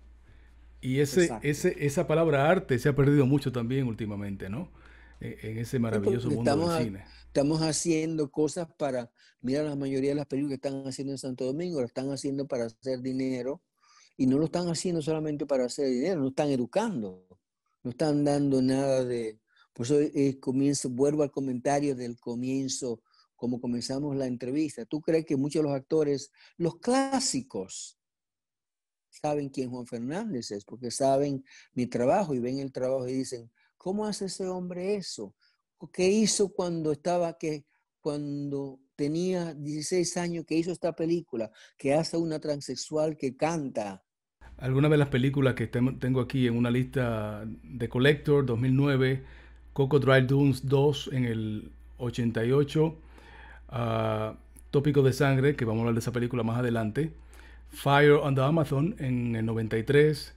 [SPEAKER 1] Y ese, ese, esa palabra arte se ha perdido mucho también últimamente, ¿no? E, en, ese maravilloso mundo del cine.
[SPEAKER 2] Estamos haciendo cosas para, mira, la mayoría de las películas que están haciendo en Santo Domingo, las están haciendo para hacer dinero y no lo están haciendo solamente para hacer dinero, no están educando, no están dando nada de... Por eso comienzo, vuelvo al comentario del comienzo, como comenzamos la entrevista. ¿Tú crees que muchos de los actores, los clásicos, saben quién Juan Fernández es? Porque saben mi trabajo y ven el trabajo y dicen, ¿cómo hace ese hombre eso? qué hizo cuando estaba que cuando tenía 16 años que hizo esta película, que hace una transexual que canta.
[SPEAKER 1] Algunas de las películas que tengo aquí en una lista de Collector 2009, Coco Dry Dunes 2 en el 88, ah, Tópico de Sangre, que vamos a hablar de esa película más adelante, Fire on the Amazon en el 93,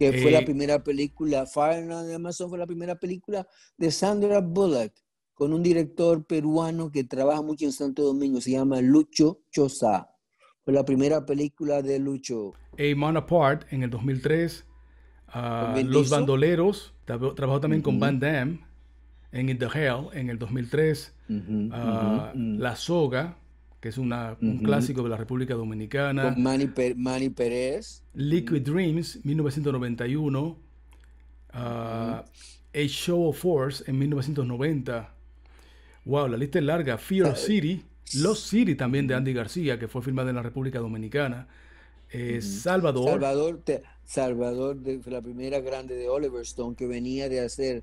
[SPEAKER 2] que fue la eh, primera película, Fire the Amazon fue la primera película de Sandra Bullock, con un director peruano que trabaja mucho en Santo Domingo, se llama Lucho Chosa Fue la primera película de Lucho.
[SPEAKER 1] A Man Apart en el 2003. Ah, Los Bandoleros, trabajó también con Van Damme en In the Hell en el 2003. Ah, la Soga que es un clásico de la República Dominicana. Con Manny,
[SPEAKER 2] Pérez.
[SPEAKER 1] Liquid mm. Dreams, 1991. Ah, A Show of Force, en 1990. Wow, la lista es larga. Fear ah, City. Los City también de Andy García, que fue filmada en la República Dominicana. Eh, Salvador. Salvador,
[SPEAKER 2] Salvador de, la primera grande de Oliver Stone, que venía de hacer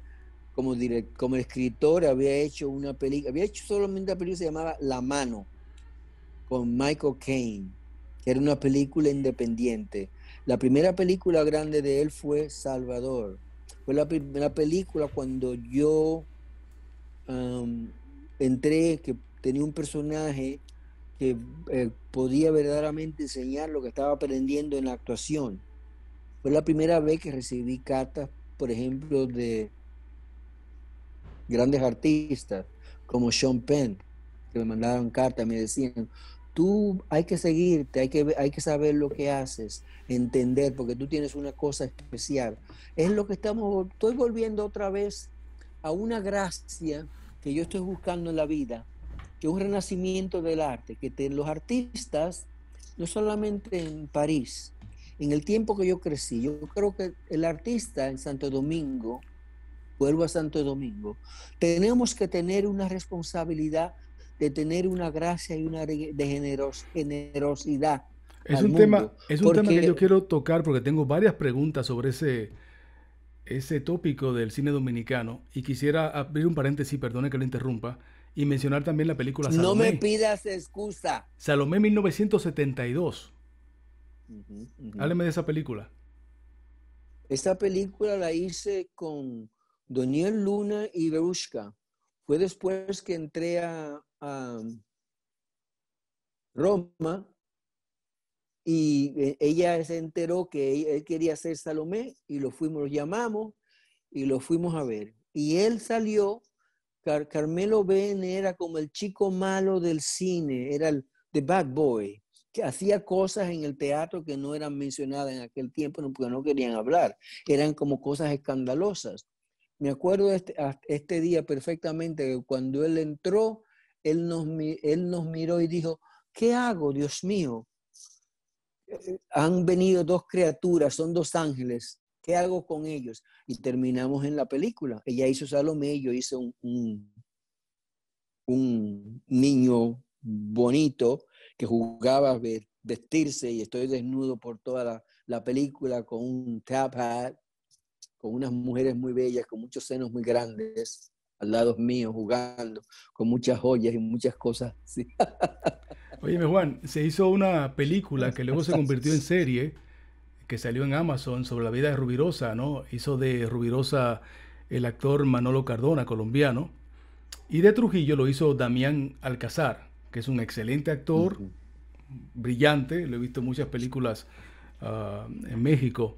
[SPEAKER 2] como, direct, como escritor, había hecho una película, había hecho solamente una película que se llamaba La Mano con Michael Caine, que era una película independiente. La primera película grande de él fue Salvador. Fue la primera película cuando yo um, entré, que tenía un personaje que eh, podía verdaderamente enseñar lo que estaba aprendiendo en la actuación. Fue la primera vez que recibí cartas, por ejemplo, de grandes artistas como Sean Penn, que me mandaron cartas, me decían, tú hay que seguirte, hay que, hay que saber lo que haces, entender, porque tú tienes una cosa especial. Es lo que estamos, estoy volviendo otra vez a una gracia que yo estoy buscando en la vida, que es un renacimiento del arte, que los artistas, no solamente en París, en el tiempo que yo crecí, yo creo que el artista en Santo Domingo, vuelvo a Santo Domingo, tenemos que tener una responsabilidad de tener una gracia y una generos, generosidad. Es un, tema, es un tema que yo
[SPEAKER 1] quiero tocar porque tengo varias preguntas sobre ese, ese tópico del cine dominicano y quisiera abrir un paréntesis, perdone que lo interrumpa, y mencionar también la película Salomé. No me
[SPEAKER 2] pidas excusa.
[SPEAKER 1] Salomé 1972.
[SPEAKER 2] Hábleme de esa película. Esta película la hice con Daniel Luna y Verushka. Fue después que entré a, a Roma y e, ella se enteró que él quería ser Salomé y lo fuimos, lo llamamos y lo fuimos a ver. Y él salió, Carmelo Ben era como el chico malo del cine, era el the bad boy, que hacía cosas en el teatro que no eran mencionadas en aquel tiempo porque no querían hablar, eran como cosas escandalosas. Me acuerdo este, este día perfectamente cuando él entró, él nos, miró y dijo, ¿qué hago, Dios mío? Eh, han venido dos criaturas, son dos ángeles, ¿qué hago con ellos? Y terminamos en la película. Ella hizo Salomé, yo hice un, niño bonito que jugaba a vestirse y estoy desnudo por toda la, la película con un tap con unas mujeres muy bellas, con muchos senos muy grandes al lado mío jugando con muchas joyas y muchas cosas
[SPEAKER 1] Oye, Juan, se hizo una película que luego se convirtió en serie que salió en Amazon sobre la vida de Rubirosa, ¿no? Hizo de Rubirosa el actor Manolo Cardona, colombiano, y de Trujillo lo hizo Damián Alcazar, que es un excelente actor, brillante, lo he visto en muchas películas ah, en México,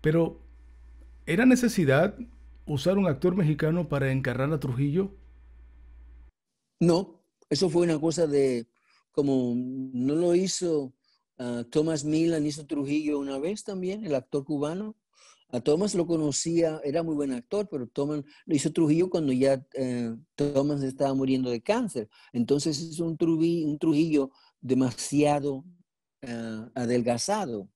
[SPEAKER 1] pero era necesidad usar un actor mexicano para encarrar a Trujillo?
[SPEAKER 2] No, eso fue una cosa de, como no lo hizo ah, Thomas Milan, hizo Trujillo una vez también, el actor cubano. A Thomas lo conocía, era muy buen actor, pero Thomas lo hizo Trujillo cuando ya eh, Thomas estaba muriendo de cáncer. Entonces es un, Trujillo, un Trujillo demasiado ah, adelgazado.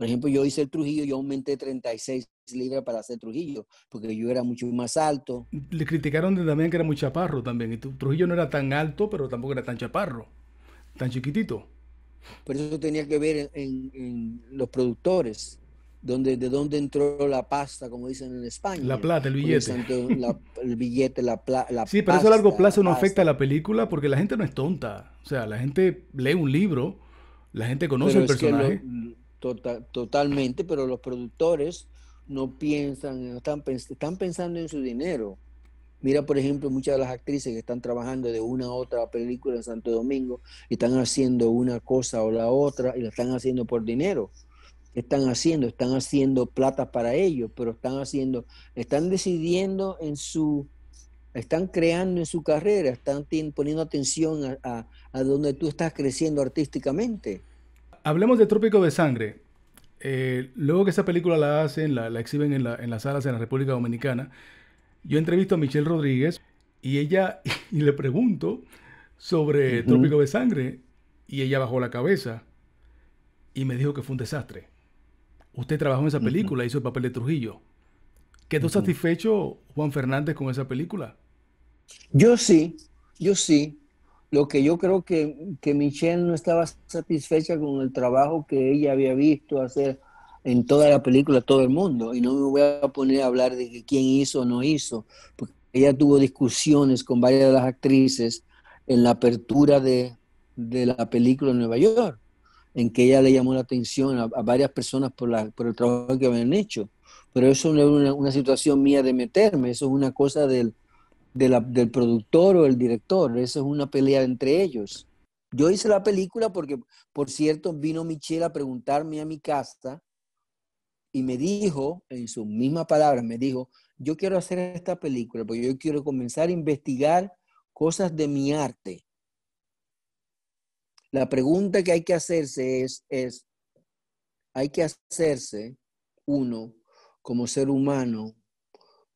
[SPEAKER 2] Por ejemplo, yo hice el Trujillo, yo aumenté 36 libras para hacer Trujillo, porque yo era mucho más alto.
[SPEAKER 1] Le criticaron también que era muy chaparro también. Y tu Trujillo no era tan alto, pero tampoco era tan chaparro, tan chiquitito.
[SPEAKER 2] Pero eso tenía que ver en, los productores, donde, de dónde entró la pasta, como dicen en España. La plata, el billete. el billete, la, sí, pero eso a largo plazo no afecta
[SPEAKER 1] a la película, porque la gente no es tonta. O sea, la gente lee un libro, la gente conoce el personaje.
[SPEAKER 2] Tota-, totalmente, pero los productores no piensan, están, están pensando en su dinero. Mira, por ejemplo, muchas de las actrices que están trabajando de una a otra película en Santo Domingo y están haciendo una cosa o la otra y la están haciendo por dinero. están haciendo? Están haciendo plata para ellos, pero están haciendo, están decidiendo en su, están creando en su carrera, están poniendo atención a, a donde tú estás creciendo artísticamente
[SPEAKER 1] hablemos de Trópico de Sangre. Eh, luego que esa película la hacen, la, exhiben en, las salas en la República Dominicana, yo entrevisto a Michelle Rodríguez y ella y le pregunto sobre Trópico de Sangre y ella bajó la cabeza y me dijo que fue un desastre. Usted trabajó en esa película, hizo el papel de Trujillo. ¿Quedó satisfecho Juan Fernández con esa película?
[SPEAKER 2] Yo sí, yo sí, lo que yo creo que, Michelle no estaba satisfecha con el trabajo que ella había visto hacer en toda la película todo el mundo. Y no me voy a poner a hablar de quién hizo o no hizo, porque ella tuvo discusiones con varias de las actrices en la apertura de, la película en Nueva York, en que ella le llamó la atención a, varias personas por, la, por el trabajo que habían hecho. Pero eso no era una situación mía de meterme, eso es una cosa del, del productor o el director. Eso es una pelea entre ellos. Yo hice la película porque, por cierto, vino Michelle a preguntarme a mi casa y me dijo, en sus mismas palabras, me dijo, yo quiero hacer esta película porque yo quiero comenzar a investigar cosas de mi arte. La pregunta que hay que hacerse es, es hay que hacerse uno como ser humano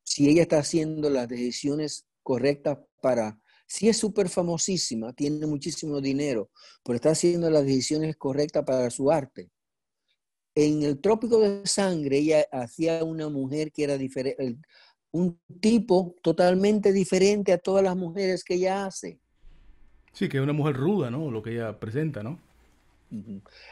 [SPEAKER 2] si ella está haciendo las decisiones correctas para, si es súper famosísima, tiene muchísimo dinero, pero está haciendo las decisiones correctas para su arte. En el Trópico de Sangre ella hacía una mujer que era diferente, un tipo totalmente diferente a todas las mujeres que ella hace.
[SPEAKER 1] Sí, que es una mujer ruda, ¿no? Lo que ella presenta, ¿no?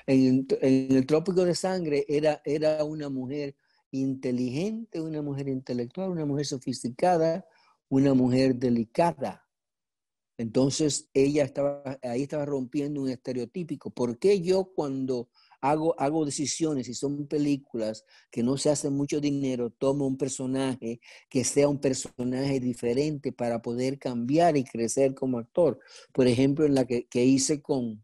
[SPEAKER 2] En, el Trópico de Sangre era, era una mujer inteligente, una mujer intelectual, una mujer sofisticada, una mujer delicada. Entonces ella estaba, ahí estaba rompiendo un estereotípico. ¿Por qué yo cuando hago, hago decisiones y son películas que no se hacen mucho dinero, tomo un personaje que sea un personaje diferente para poder cambiar y crecer como actor? Por ejemplo, en la que, que hice con,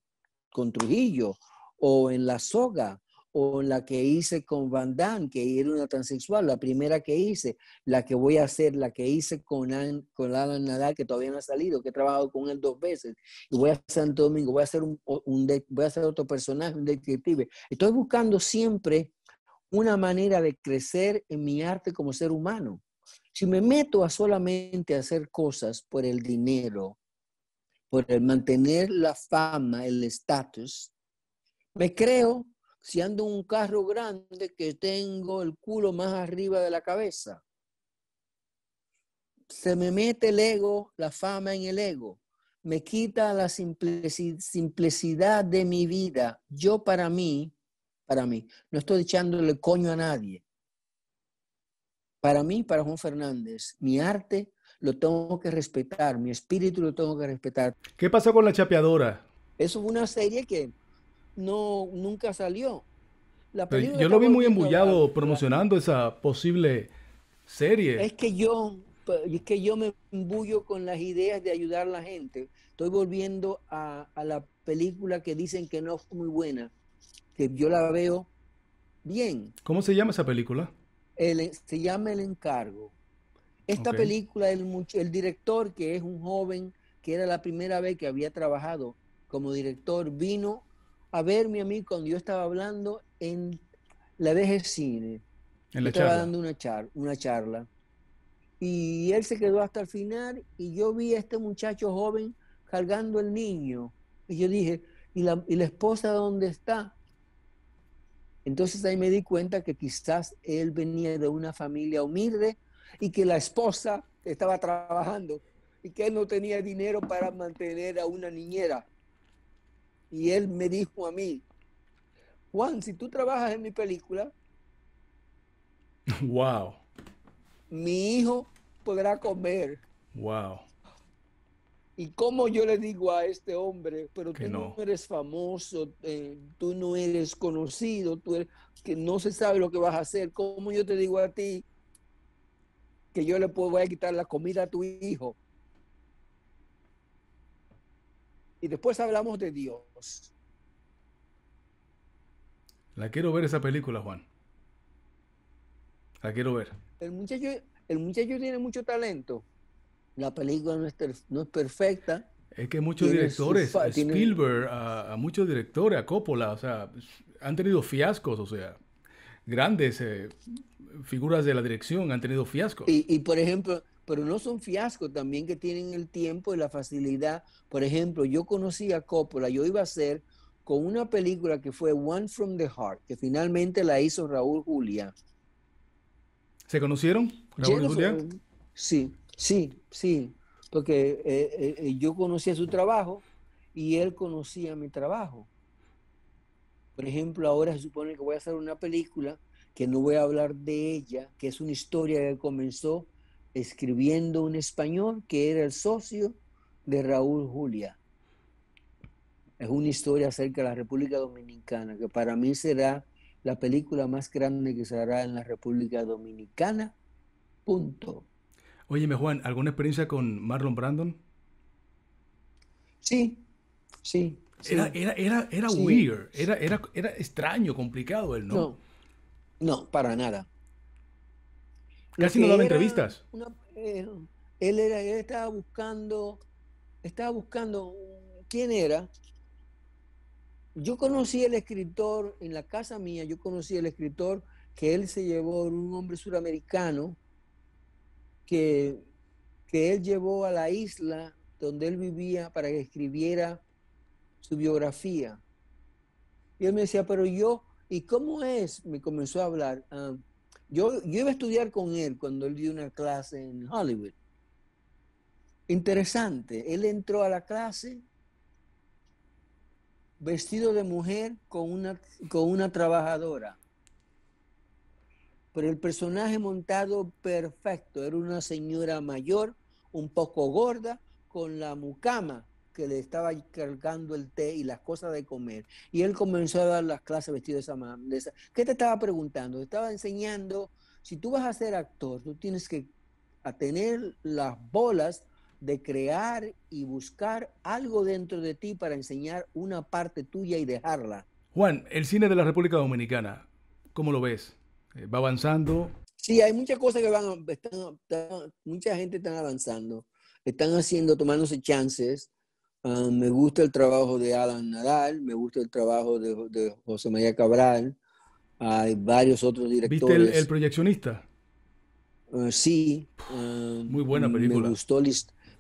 [SPEAKER 2] con Trujillo o en La Soga o la que hice con Van Damme, que era una transexual, la primera que hice, la que voy a hacer, la que hice con, con Alan Nadal, que todavía no ha salido, que he trabajado con él dos veces, y voy a Santo Domingo, voy a hacer, un, voy a hacer otro personaje, un detective. Estoy buscando siempre una manera de crecer en mi arte como ser humano. Si me meto a solamente hacer cosas por el dinero, por el mantener la fama, el estatus, me creo si ando un carro grande que tengo el culo más arriba de la cabeza. Se me mete el ego, la fama en el ego. Me quita la simplicidad de mi vida. Yo para mí, para mí, no estoy echándole coño a nadie. Para mí, para Juan Fernández, mi arte lo tengo que respetar, mi espíritu lo tengo que respetar. ¿Qué pasó con la chapeadora? Es una serie que no, nunca salió. La película yo lo vi muy embullado
[SPEAKER 1] promocionando esa posible serie. Es
[SPEAKER 2] que yo, es que yo me embullo con las ideas de ayudar a la gente. Estoy volviendo a, la película que dicen que no es muy buena, que yo la veo bien.
[SPEAKER 1] ¿Cómo se llama esa película?
[SPEAKER 2] se llama El Encargo.
[SPEAKER 1] Esta película,
[SPEAKER 2] el, el director, que es un joven, que era la primera vez que había trabajado como director, vino a ver, mi amigo, cuando yo estaba hablando en la vez cine.
[SPEAKER 1] estaba dando
[SPEAKER 2] una, una charla. Y él se quedó hasta el final y yo vi a este muchacho joven cargando el niño. Y yo dije, ¿y la, y la esposa dónde está? Entonces ahí me di cuenta que quizás él venía de una familia humilde y que la esposa estaba trabajando y que él no tenía dinero para mantener a una niñera. Y él me dijo a mí, Juan, si tú trabajas en mi película,
[SPEAKER 1] wow.
[SPEAKER 2] Mi hijo podrá comer. Wow. ¿Y como yo le digo a este hombre, pero tú no. eres famoso, eh, tú no eres conocido, tú que no se sabe lo que vas a hacer? ¿Cómo yo te digo a ti que yo le puedo, voy a quitar la comida a tu hijo? Y después hablamos de Dios. Pues.
[SPEAKER 1] La quiero ver esa película, Juan. La quiero ver.
[SPEAKER 2] El muchacho, el muchacho tiene mucho talento. La película no es, perfecta. Es
[SPEAKER 1] que muchos directores, Spielberg, a, muchos directores, a Coppola, o sea, han tenido fiascos, o sea, grandes eh, figuras de la dirección han tenido fiascos.
[SPEAKER 2] y por ejemplo, pero no son fiascos también que tienen el tiempo y la facilidad. Por ejemplo, yo conocí a Coppola, yo iba a hacer con una película que fue One from the Heart, que finalmente la hizo Raúl Julia.
[SPEAKER 1] ¿Se conocieron? Raúl
[SPEAKER 2] sí, sí, sí, porque eh, eh, eh, yo conocía su trabajo y él conocía mi trabajo. Por ejemplo, ahora se supone que voy a hacer una película que no voy a hablar de ella, que es una historia que comenzó escribiendo un español que era el socio de Raúl Julia. Es una historia acerca de la República Dominicana, que para mí será la película más grande que se hará en la República Dominicana. Punto.
[SPEAKER 1] Óyeme, Juan, ¿alguna experiencia con Marlon Brandon?
[SPEAKER 2] Sí, sí. Era, era, era, era weird,
[SPEAKER 1] era, era, era extraño, complicado él, No, no para nada. Casi no daba entrevistas.
[SPEAKER 2] él, era, estaba buscando, estaba buscando quién era. Yo conocí al escritor en la casa mía, yo conocí al escritor que él se llevó, un hombre suramericano, que, que él llevó a la isla donde él vivía para que escribiera su biografía. Y él me decía, pero yo, ¿y cómo es? Me comenzó a hablar. Ah, yo, iba a estudiar con él cuando él dio una clase en Hollywood. Interesante, él entró a la clase vestido de mujer con una, con una trabajadora. Pero el personaje montado perfecto, era una señora mayor, un poco gorda, con la mucama que le estaba cargando el té y las cosas de comer. Y él comenzó a dar las clases vestido de esa manera. ¿Qué te estaba preguntando? estaba enseñando, si tú vas a ser actor, tú tienes que tener las bolas de crear y buscar algo dentro de ti para enseñar una parte tuya y dejarla.
[SPEAKER 1] Juan, el cine de la República Dominicana, ¿cómo lo ves? Eh, ¿Va avanzando?
[SPEAKER 2] Sí, hay muchas cosas que van, están, mucha gente está avanzando, están haciendo, tomándose chances. Ah, me gusta el trabajo de Alan Nadal, me gusta el trabajo de, José María Cabral, hay varios otros directores. ¿Viste el,
[SPEAKER 1] proyeccionista?
[SPEAKER 2] Ah, sí. Ah, muy buena película.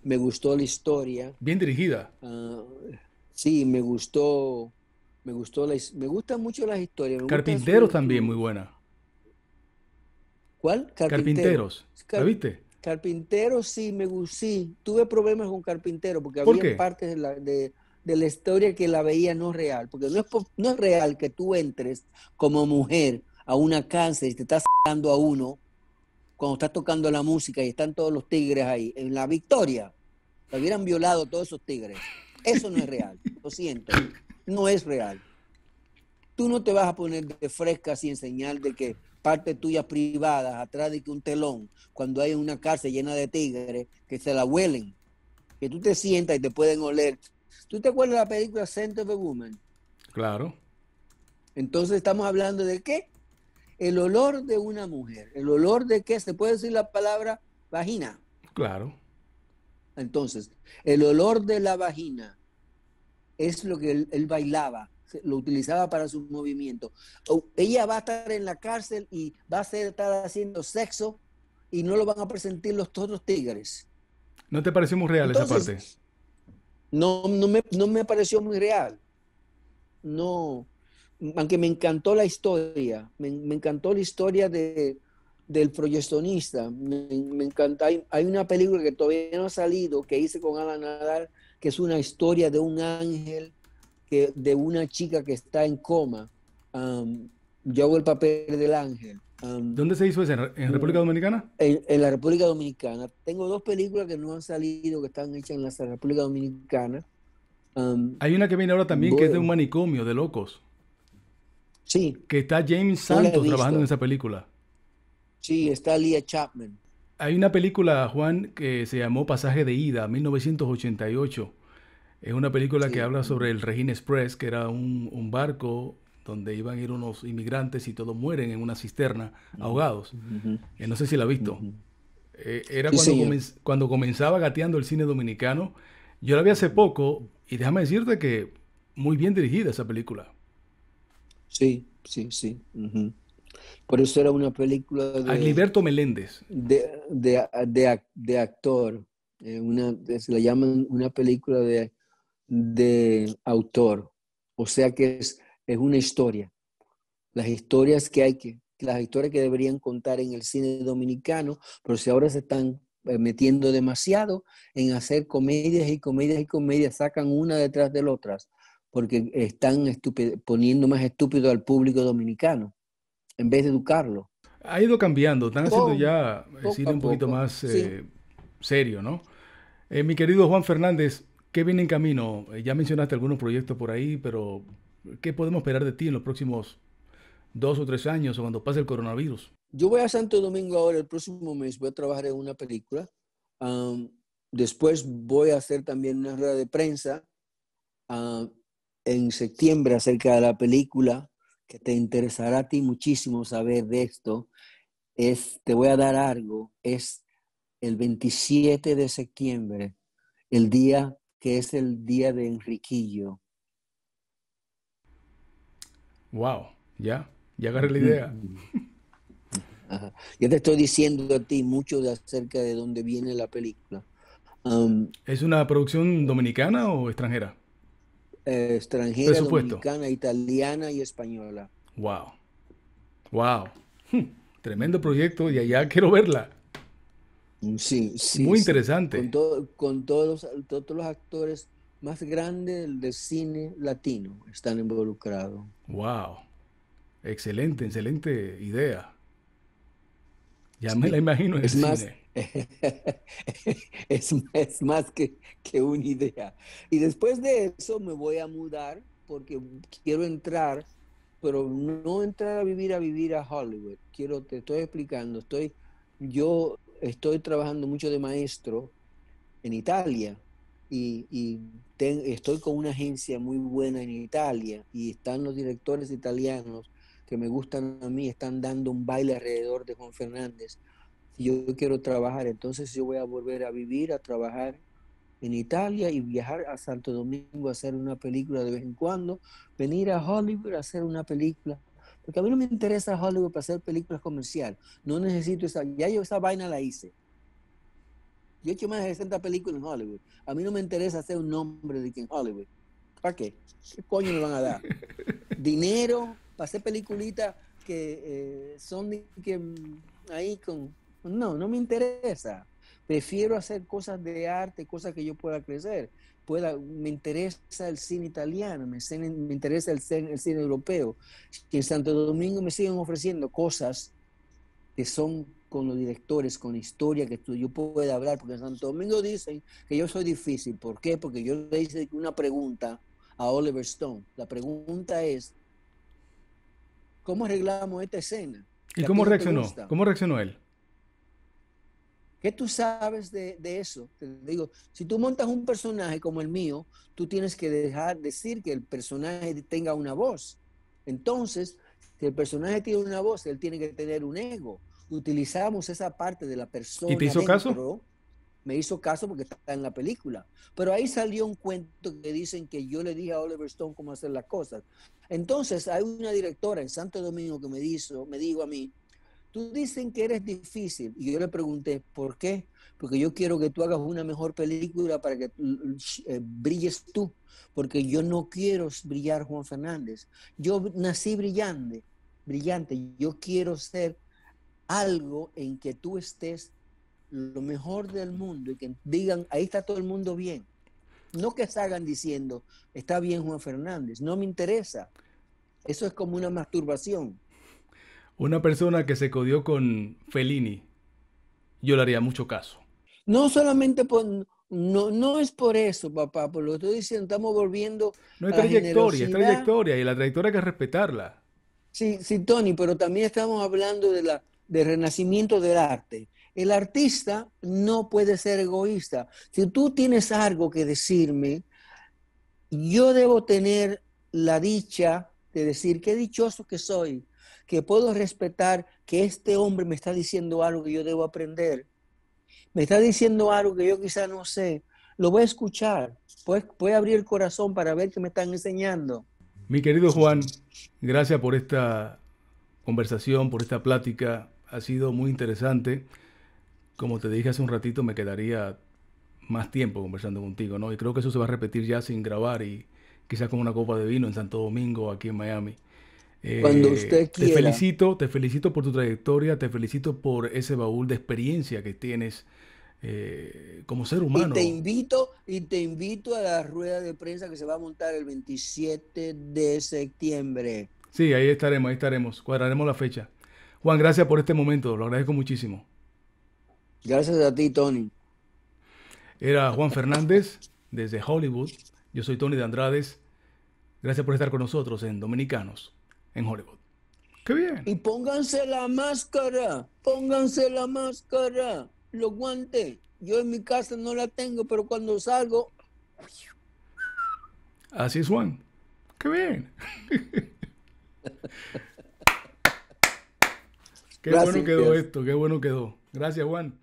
[SPEAKER 2] Me gustó, la historia. Bien dirigida. sí, me gustó. Me gustó la, me gustan mucho las historias. Carpinteros
[SPEAKER 1] también, muy buena.
[SPEAKER 2] ¿Cuál? Carpinteros. ¿La viste? Carpintero sí, me gustó. Tuve problemas con Carpintero porque había partes de la, historia que la veía no real. Porque no es, no es real que tú entres como mujer a una cáncer y te estás dando a uno cuando estás tocando la música y están todos los tigres ahí. En la victoria, te hubieran violado todos esos tigres. Eso no es real. Lo siento. No es real. Tú no te vas a poner de fresca sin señal de que parte tuyas privadas atrás de que un telón, cuando hay una cárcel llena de tigres, que se la huelen, que tú te sientas y te pueden oler. ¿Tú te acuerdas de la película Center of a Woman? Claro. Entonces estamos hablando de qué? El olor de una mujer. El olor de qué? Se puede decir la palabra vagina. Claro. Entonces, el olor de la vagina es lo que él bailaba lo utilizaba para su movimiento. ella va a estar en la cárcel y va a ser, estar haciendo sexo y no lo van a presentar los otros tigres.
[SPEAKER 1] ¿No te pareció muy real esa parte?
[SPEAKER 2] No, no me, pareció muy real. No, aunque me encantó la historia, me, encantó la historia de, del proyeccionista, me, encanta. Hay, una película que todavía no ha salido que hice con Alan Nadal, que es una historia de un ángel de una chica que está en coma. yo hago el papel del ángel. ¿Dónde se hizo eso? ¿En República Dominicana? En, la República Dominicana. Tengo dos películas que no han salido, que están hechas en la República Dominicana.
[SPEAKER 1] Hay una que viene ahora también que es de un manicomio de locos. Sí. Que está James Santos trabajando en esa película.
[SPEAKER 2] Sí, está Leah Chapman.
[SPEAKER 1] Hay una película, Juan, que se llamó Pasaje de Ida, 1988, es una película que habla sobre el Regine Express, que era un, barco donde iban a ir unos inmigrantes y todos mueren en una cisterna ahogados. Eh, no sé si la ha visto. Eh, era cuando, cuando comenzaba gateando el cine dominicano. Yo la vi hace poco y déjame decirte que muy bien dirigida esa película. Sí, sí, sí.
[SPEAKER 2] Por eso era una película de... Agliberto
[SPEAKER 1] Meléndez.
[SPEAKER 2] De, actor. Eh, una, se la llaman una película de del autor, o sea que es, una historia. Las historias que hay que, las historias que deberían contar en el cine dominicano, pero si ahora se están eh, metiendo demasiado en hacer comedias y comedias y comedias, sacan una detrás de otras porque están poniendo más estúpido al público dominicano, en vez de educarlo.
[SPEAKER 1] Ha ido cambiando, están haciendo ya un poquito más eh, serio, ¿no? Eh, mi querido Juan Fernández, ¿Qué viene en camino? Eh, ya mencionaste algunos proyectos por ahí, pero ¿qué podemos esperar de ti en los próximos dos o tres años o cuando pase el coronavirus?
[SPEAKER 2] Yo voy a Santo Domingo ahora, el próximo mes voy a trabajar en una película. después voy a hacer también una rueda de prensa en septiembre acerca de la película, que te interesará a ti muchísimo saber de esto. Es, te voy a dar algo, es el 27 de septiembre, el día que es el día de Enriquillo.
[SPEAKER 1] Wow, ya, ya agarré la idea.
[SPEAKER 2] Ya te estoy diciendo a ti mucho de acerca de dónde viene la película.
[SPEAKER 1] Um, ¿Es una producción dominicana o extranjera?
[SPEAKER 2] Eh, extranjera, dominicana, italiana y española.
[SPEAKER 1] Wow. Wow. Hm, tremendo proyecto y allá quiero verla. Mm, sí, sí. Muy interesante.
[SPEAKER 2] Con, todos, los, todos los actores más grandes del, cine latino están involucrados.
[SPEAKER 1] ¡Wow! Excelente, excelente idea. Ya me la imagino en es más,
[SPEAKER 2] es, más que, que una idea. Y después de eso me voy a mudar porque quiero entrar, pero no entrar a vivir a vivir a Hollywood. Quiero, te estoy explicando, estoy yo estoy trabajando mucho de maestro en Italia y, estoy con una agencia muy buena en Italia y están los directores italianos que me gustan a mí, están dando un baile alrededor de Juan Fernández. yo quiero trabajar, entonces yo voy a volver a vivir, a trabajar en Italia y viajar a Santo Domingo a hacer una película de vez en cuando, venir a Hollywood a hacer una película porque a mí no me interesa Hollywood para hacer películas comerciales. No necesito esa. Ya yo esa vaina la hice. Yo he hecho más de 60 películas en Hollywood. A mí no me interesa hacer un nombre de que Hollywood. ¿Para qué? ¿Qué coño me van a dar? Dinero para hacer peliculitas que eh, son de, que mm, ahí con... No, no me interesa. Prefiero hacer cosas de arte, cosas que yo pueda crecer pueda, me interesa el cine italiano, me, interesa el, el cine europeo, que en Santo Domingo me siguen ofreciendo cosas que son con los directores, con historia que tú, yo pueda hablar, porque en Santo Domingo dicen que yo soy difícil. ¿Por qué? Porque yo le hice una pregunta a Oliver Stone. La pregunta es, ¿cómo arreglamos esta escena?
[SPEAKER 1] ¿Y cómo reaccionó? ¿Cómo reaccionó él?
[SPEAKER 2] ¿Qué tú sabes de, eso? Te digo, si tú montas un personaje como el mío, tú tienes que dejar decir que el personaje tenga una voz. Entonces, si el personaje tiene una voz, él tiene que tener un ego. Utilizamos esa parte de la persona. ¿Y te hizo caso? Me hizo caso porque está en la película. Pero ahí salió un cuento que dicen que yo le dije a Oliver Stone cómo hacer las cosas. Entonces, hay una directora en Santo Domingo que me, hizo, me dijo a mí, tú dicen que eres difícil. Y yo le pregunté, ¿por qué? Porque yo quiero que tú hagas una mejor película para que eh, brilles tú. Porque yo no quiero brillar Juan Fernández. Yo nací brillante, brillante. Yo quiero ser algo en que tú estés lo mejor del mundo y que digan, ahí está todo el mundo bien. No que salgan diciendo, está bien Juan Fernández, no me interesa. Eso es como una masturbación
[SPEAKER 1] una persona que se codió con Fellini, yo le haría mucho caso.
[SPEAKER 2] No solamente por, no, no es por eso, papá, por lo que estoy diciendo, estamos volviendo. No es trayectoria, es trayectoria, y la trayectoria hay que respetarla. Sí, sí, Tony, pero también estamos hablando de la, del renacimiento del arte. El artista no puede ser egoísta. Si tú tienes algo que decirme, yo debo tener la dicha de decir qué dichoso que soy que puedo respetar que este hombre me está diciendo algo que yo debo aprender. Me está diciendo algo que yo quizá no sé. Lo voy a escuchar. Voy, abrir el corazón para ver qué me están enseñando.
[SPEAKER 1] Mi querido Juan, gracias por esta conversación, por esta plática. Ha sido muy interesante. Como te dije hace un ratito, me quedaría más tiempo conversando contigo, ¿no? Y creo que eso se va a repetir ya sin grabar y quizás con una copa de vino en Santo Domingo, aquí en Miami. Cuando eh, usted quiera. Te felicito, te felicito por tu trayectoria, te felicito por ese baúl de experiencia que tienes eh, como ser humano. te
[SPEAKER 2] invito, y te invito a la rueda de prensa que se va a montar el 27 de septiembre.
[SPEAKER 1] Sí, ahí estaremos, ahí estaremos. Cuadraremos la fecha. Juan, gracias por este momento, lo agradezco muchísimo.
[SPEAKER 2] Gracias a ti, Tony.
[SPEAKER 1] Era Juan Fernández desde Hollywood. Yo soy Tony de Andrades. Gracias por estar con nosotros en Dominicanos en Hollywood.
[SPEAKER 2] ¡Qué bien! Y pónganse la máscara, pónganse la máscara, lo guantes. Yo en mi casa no la tengo, pero cuando salgo...
[SPEAKER 1] Así es, Juan.
[SPEAKER 2] ¡Qué bien! qué bueno quedó esto,
[SPEAKER 1] qué bueno quedó. Gracias, Juan.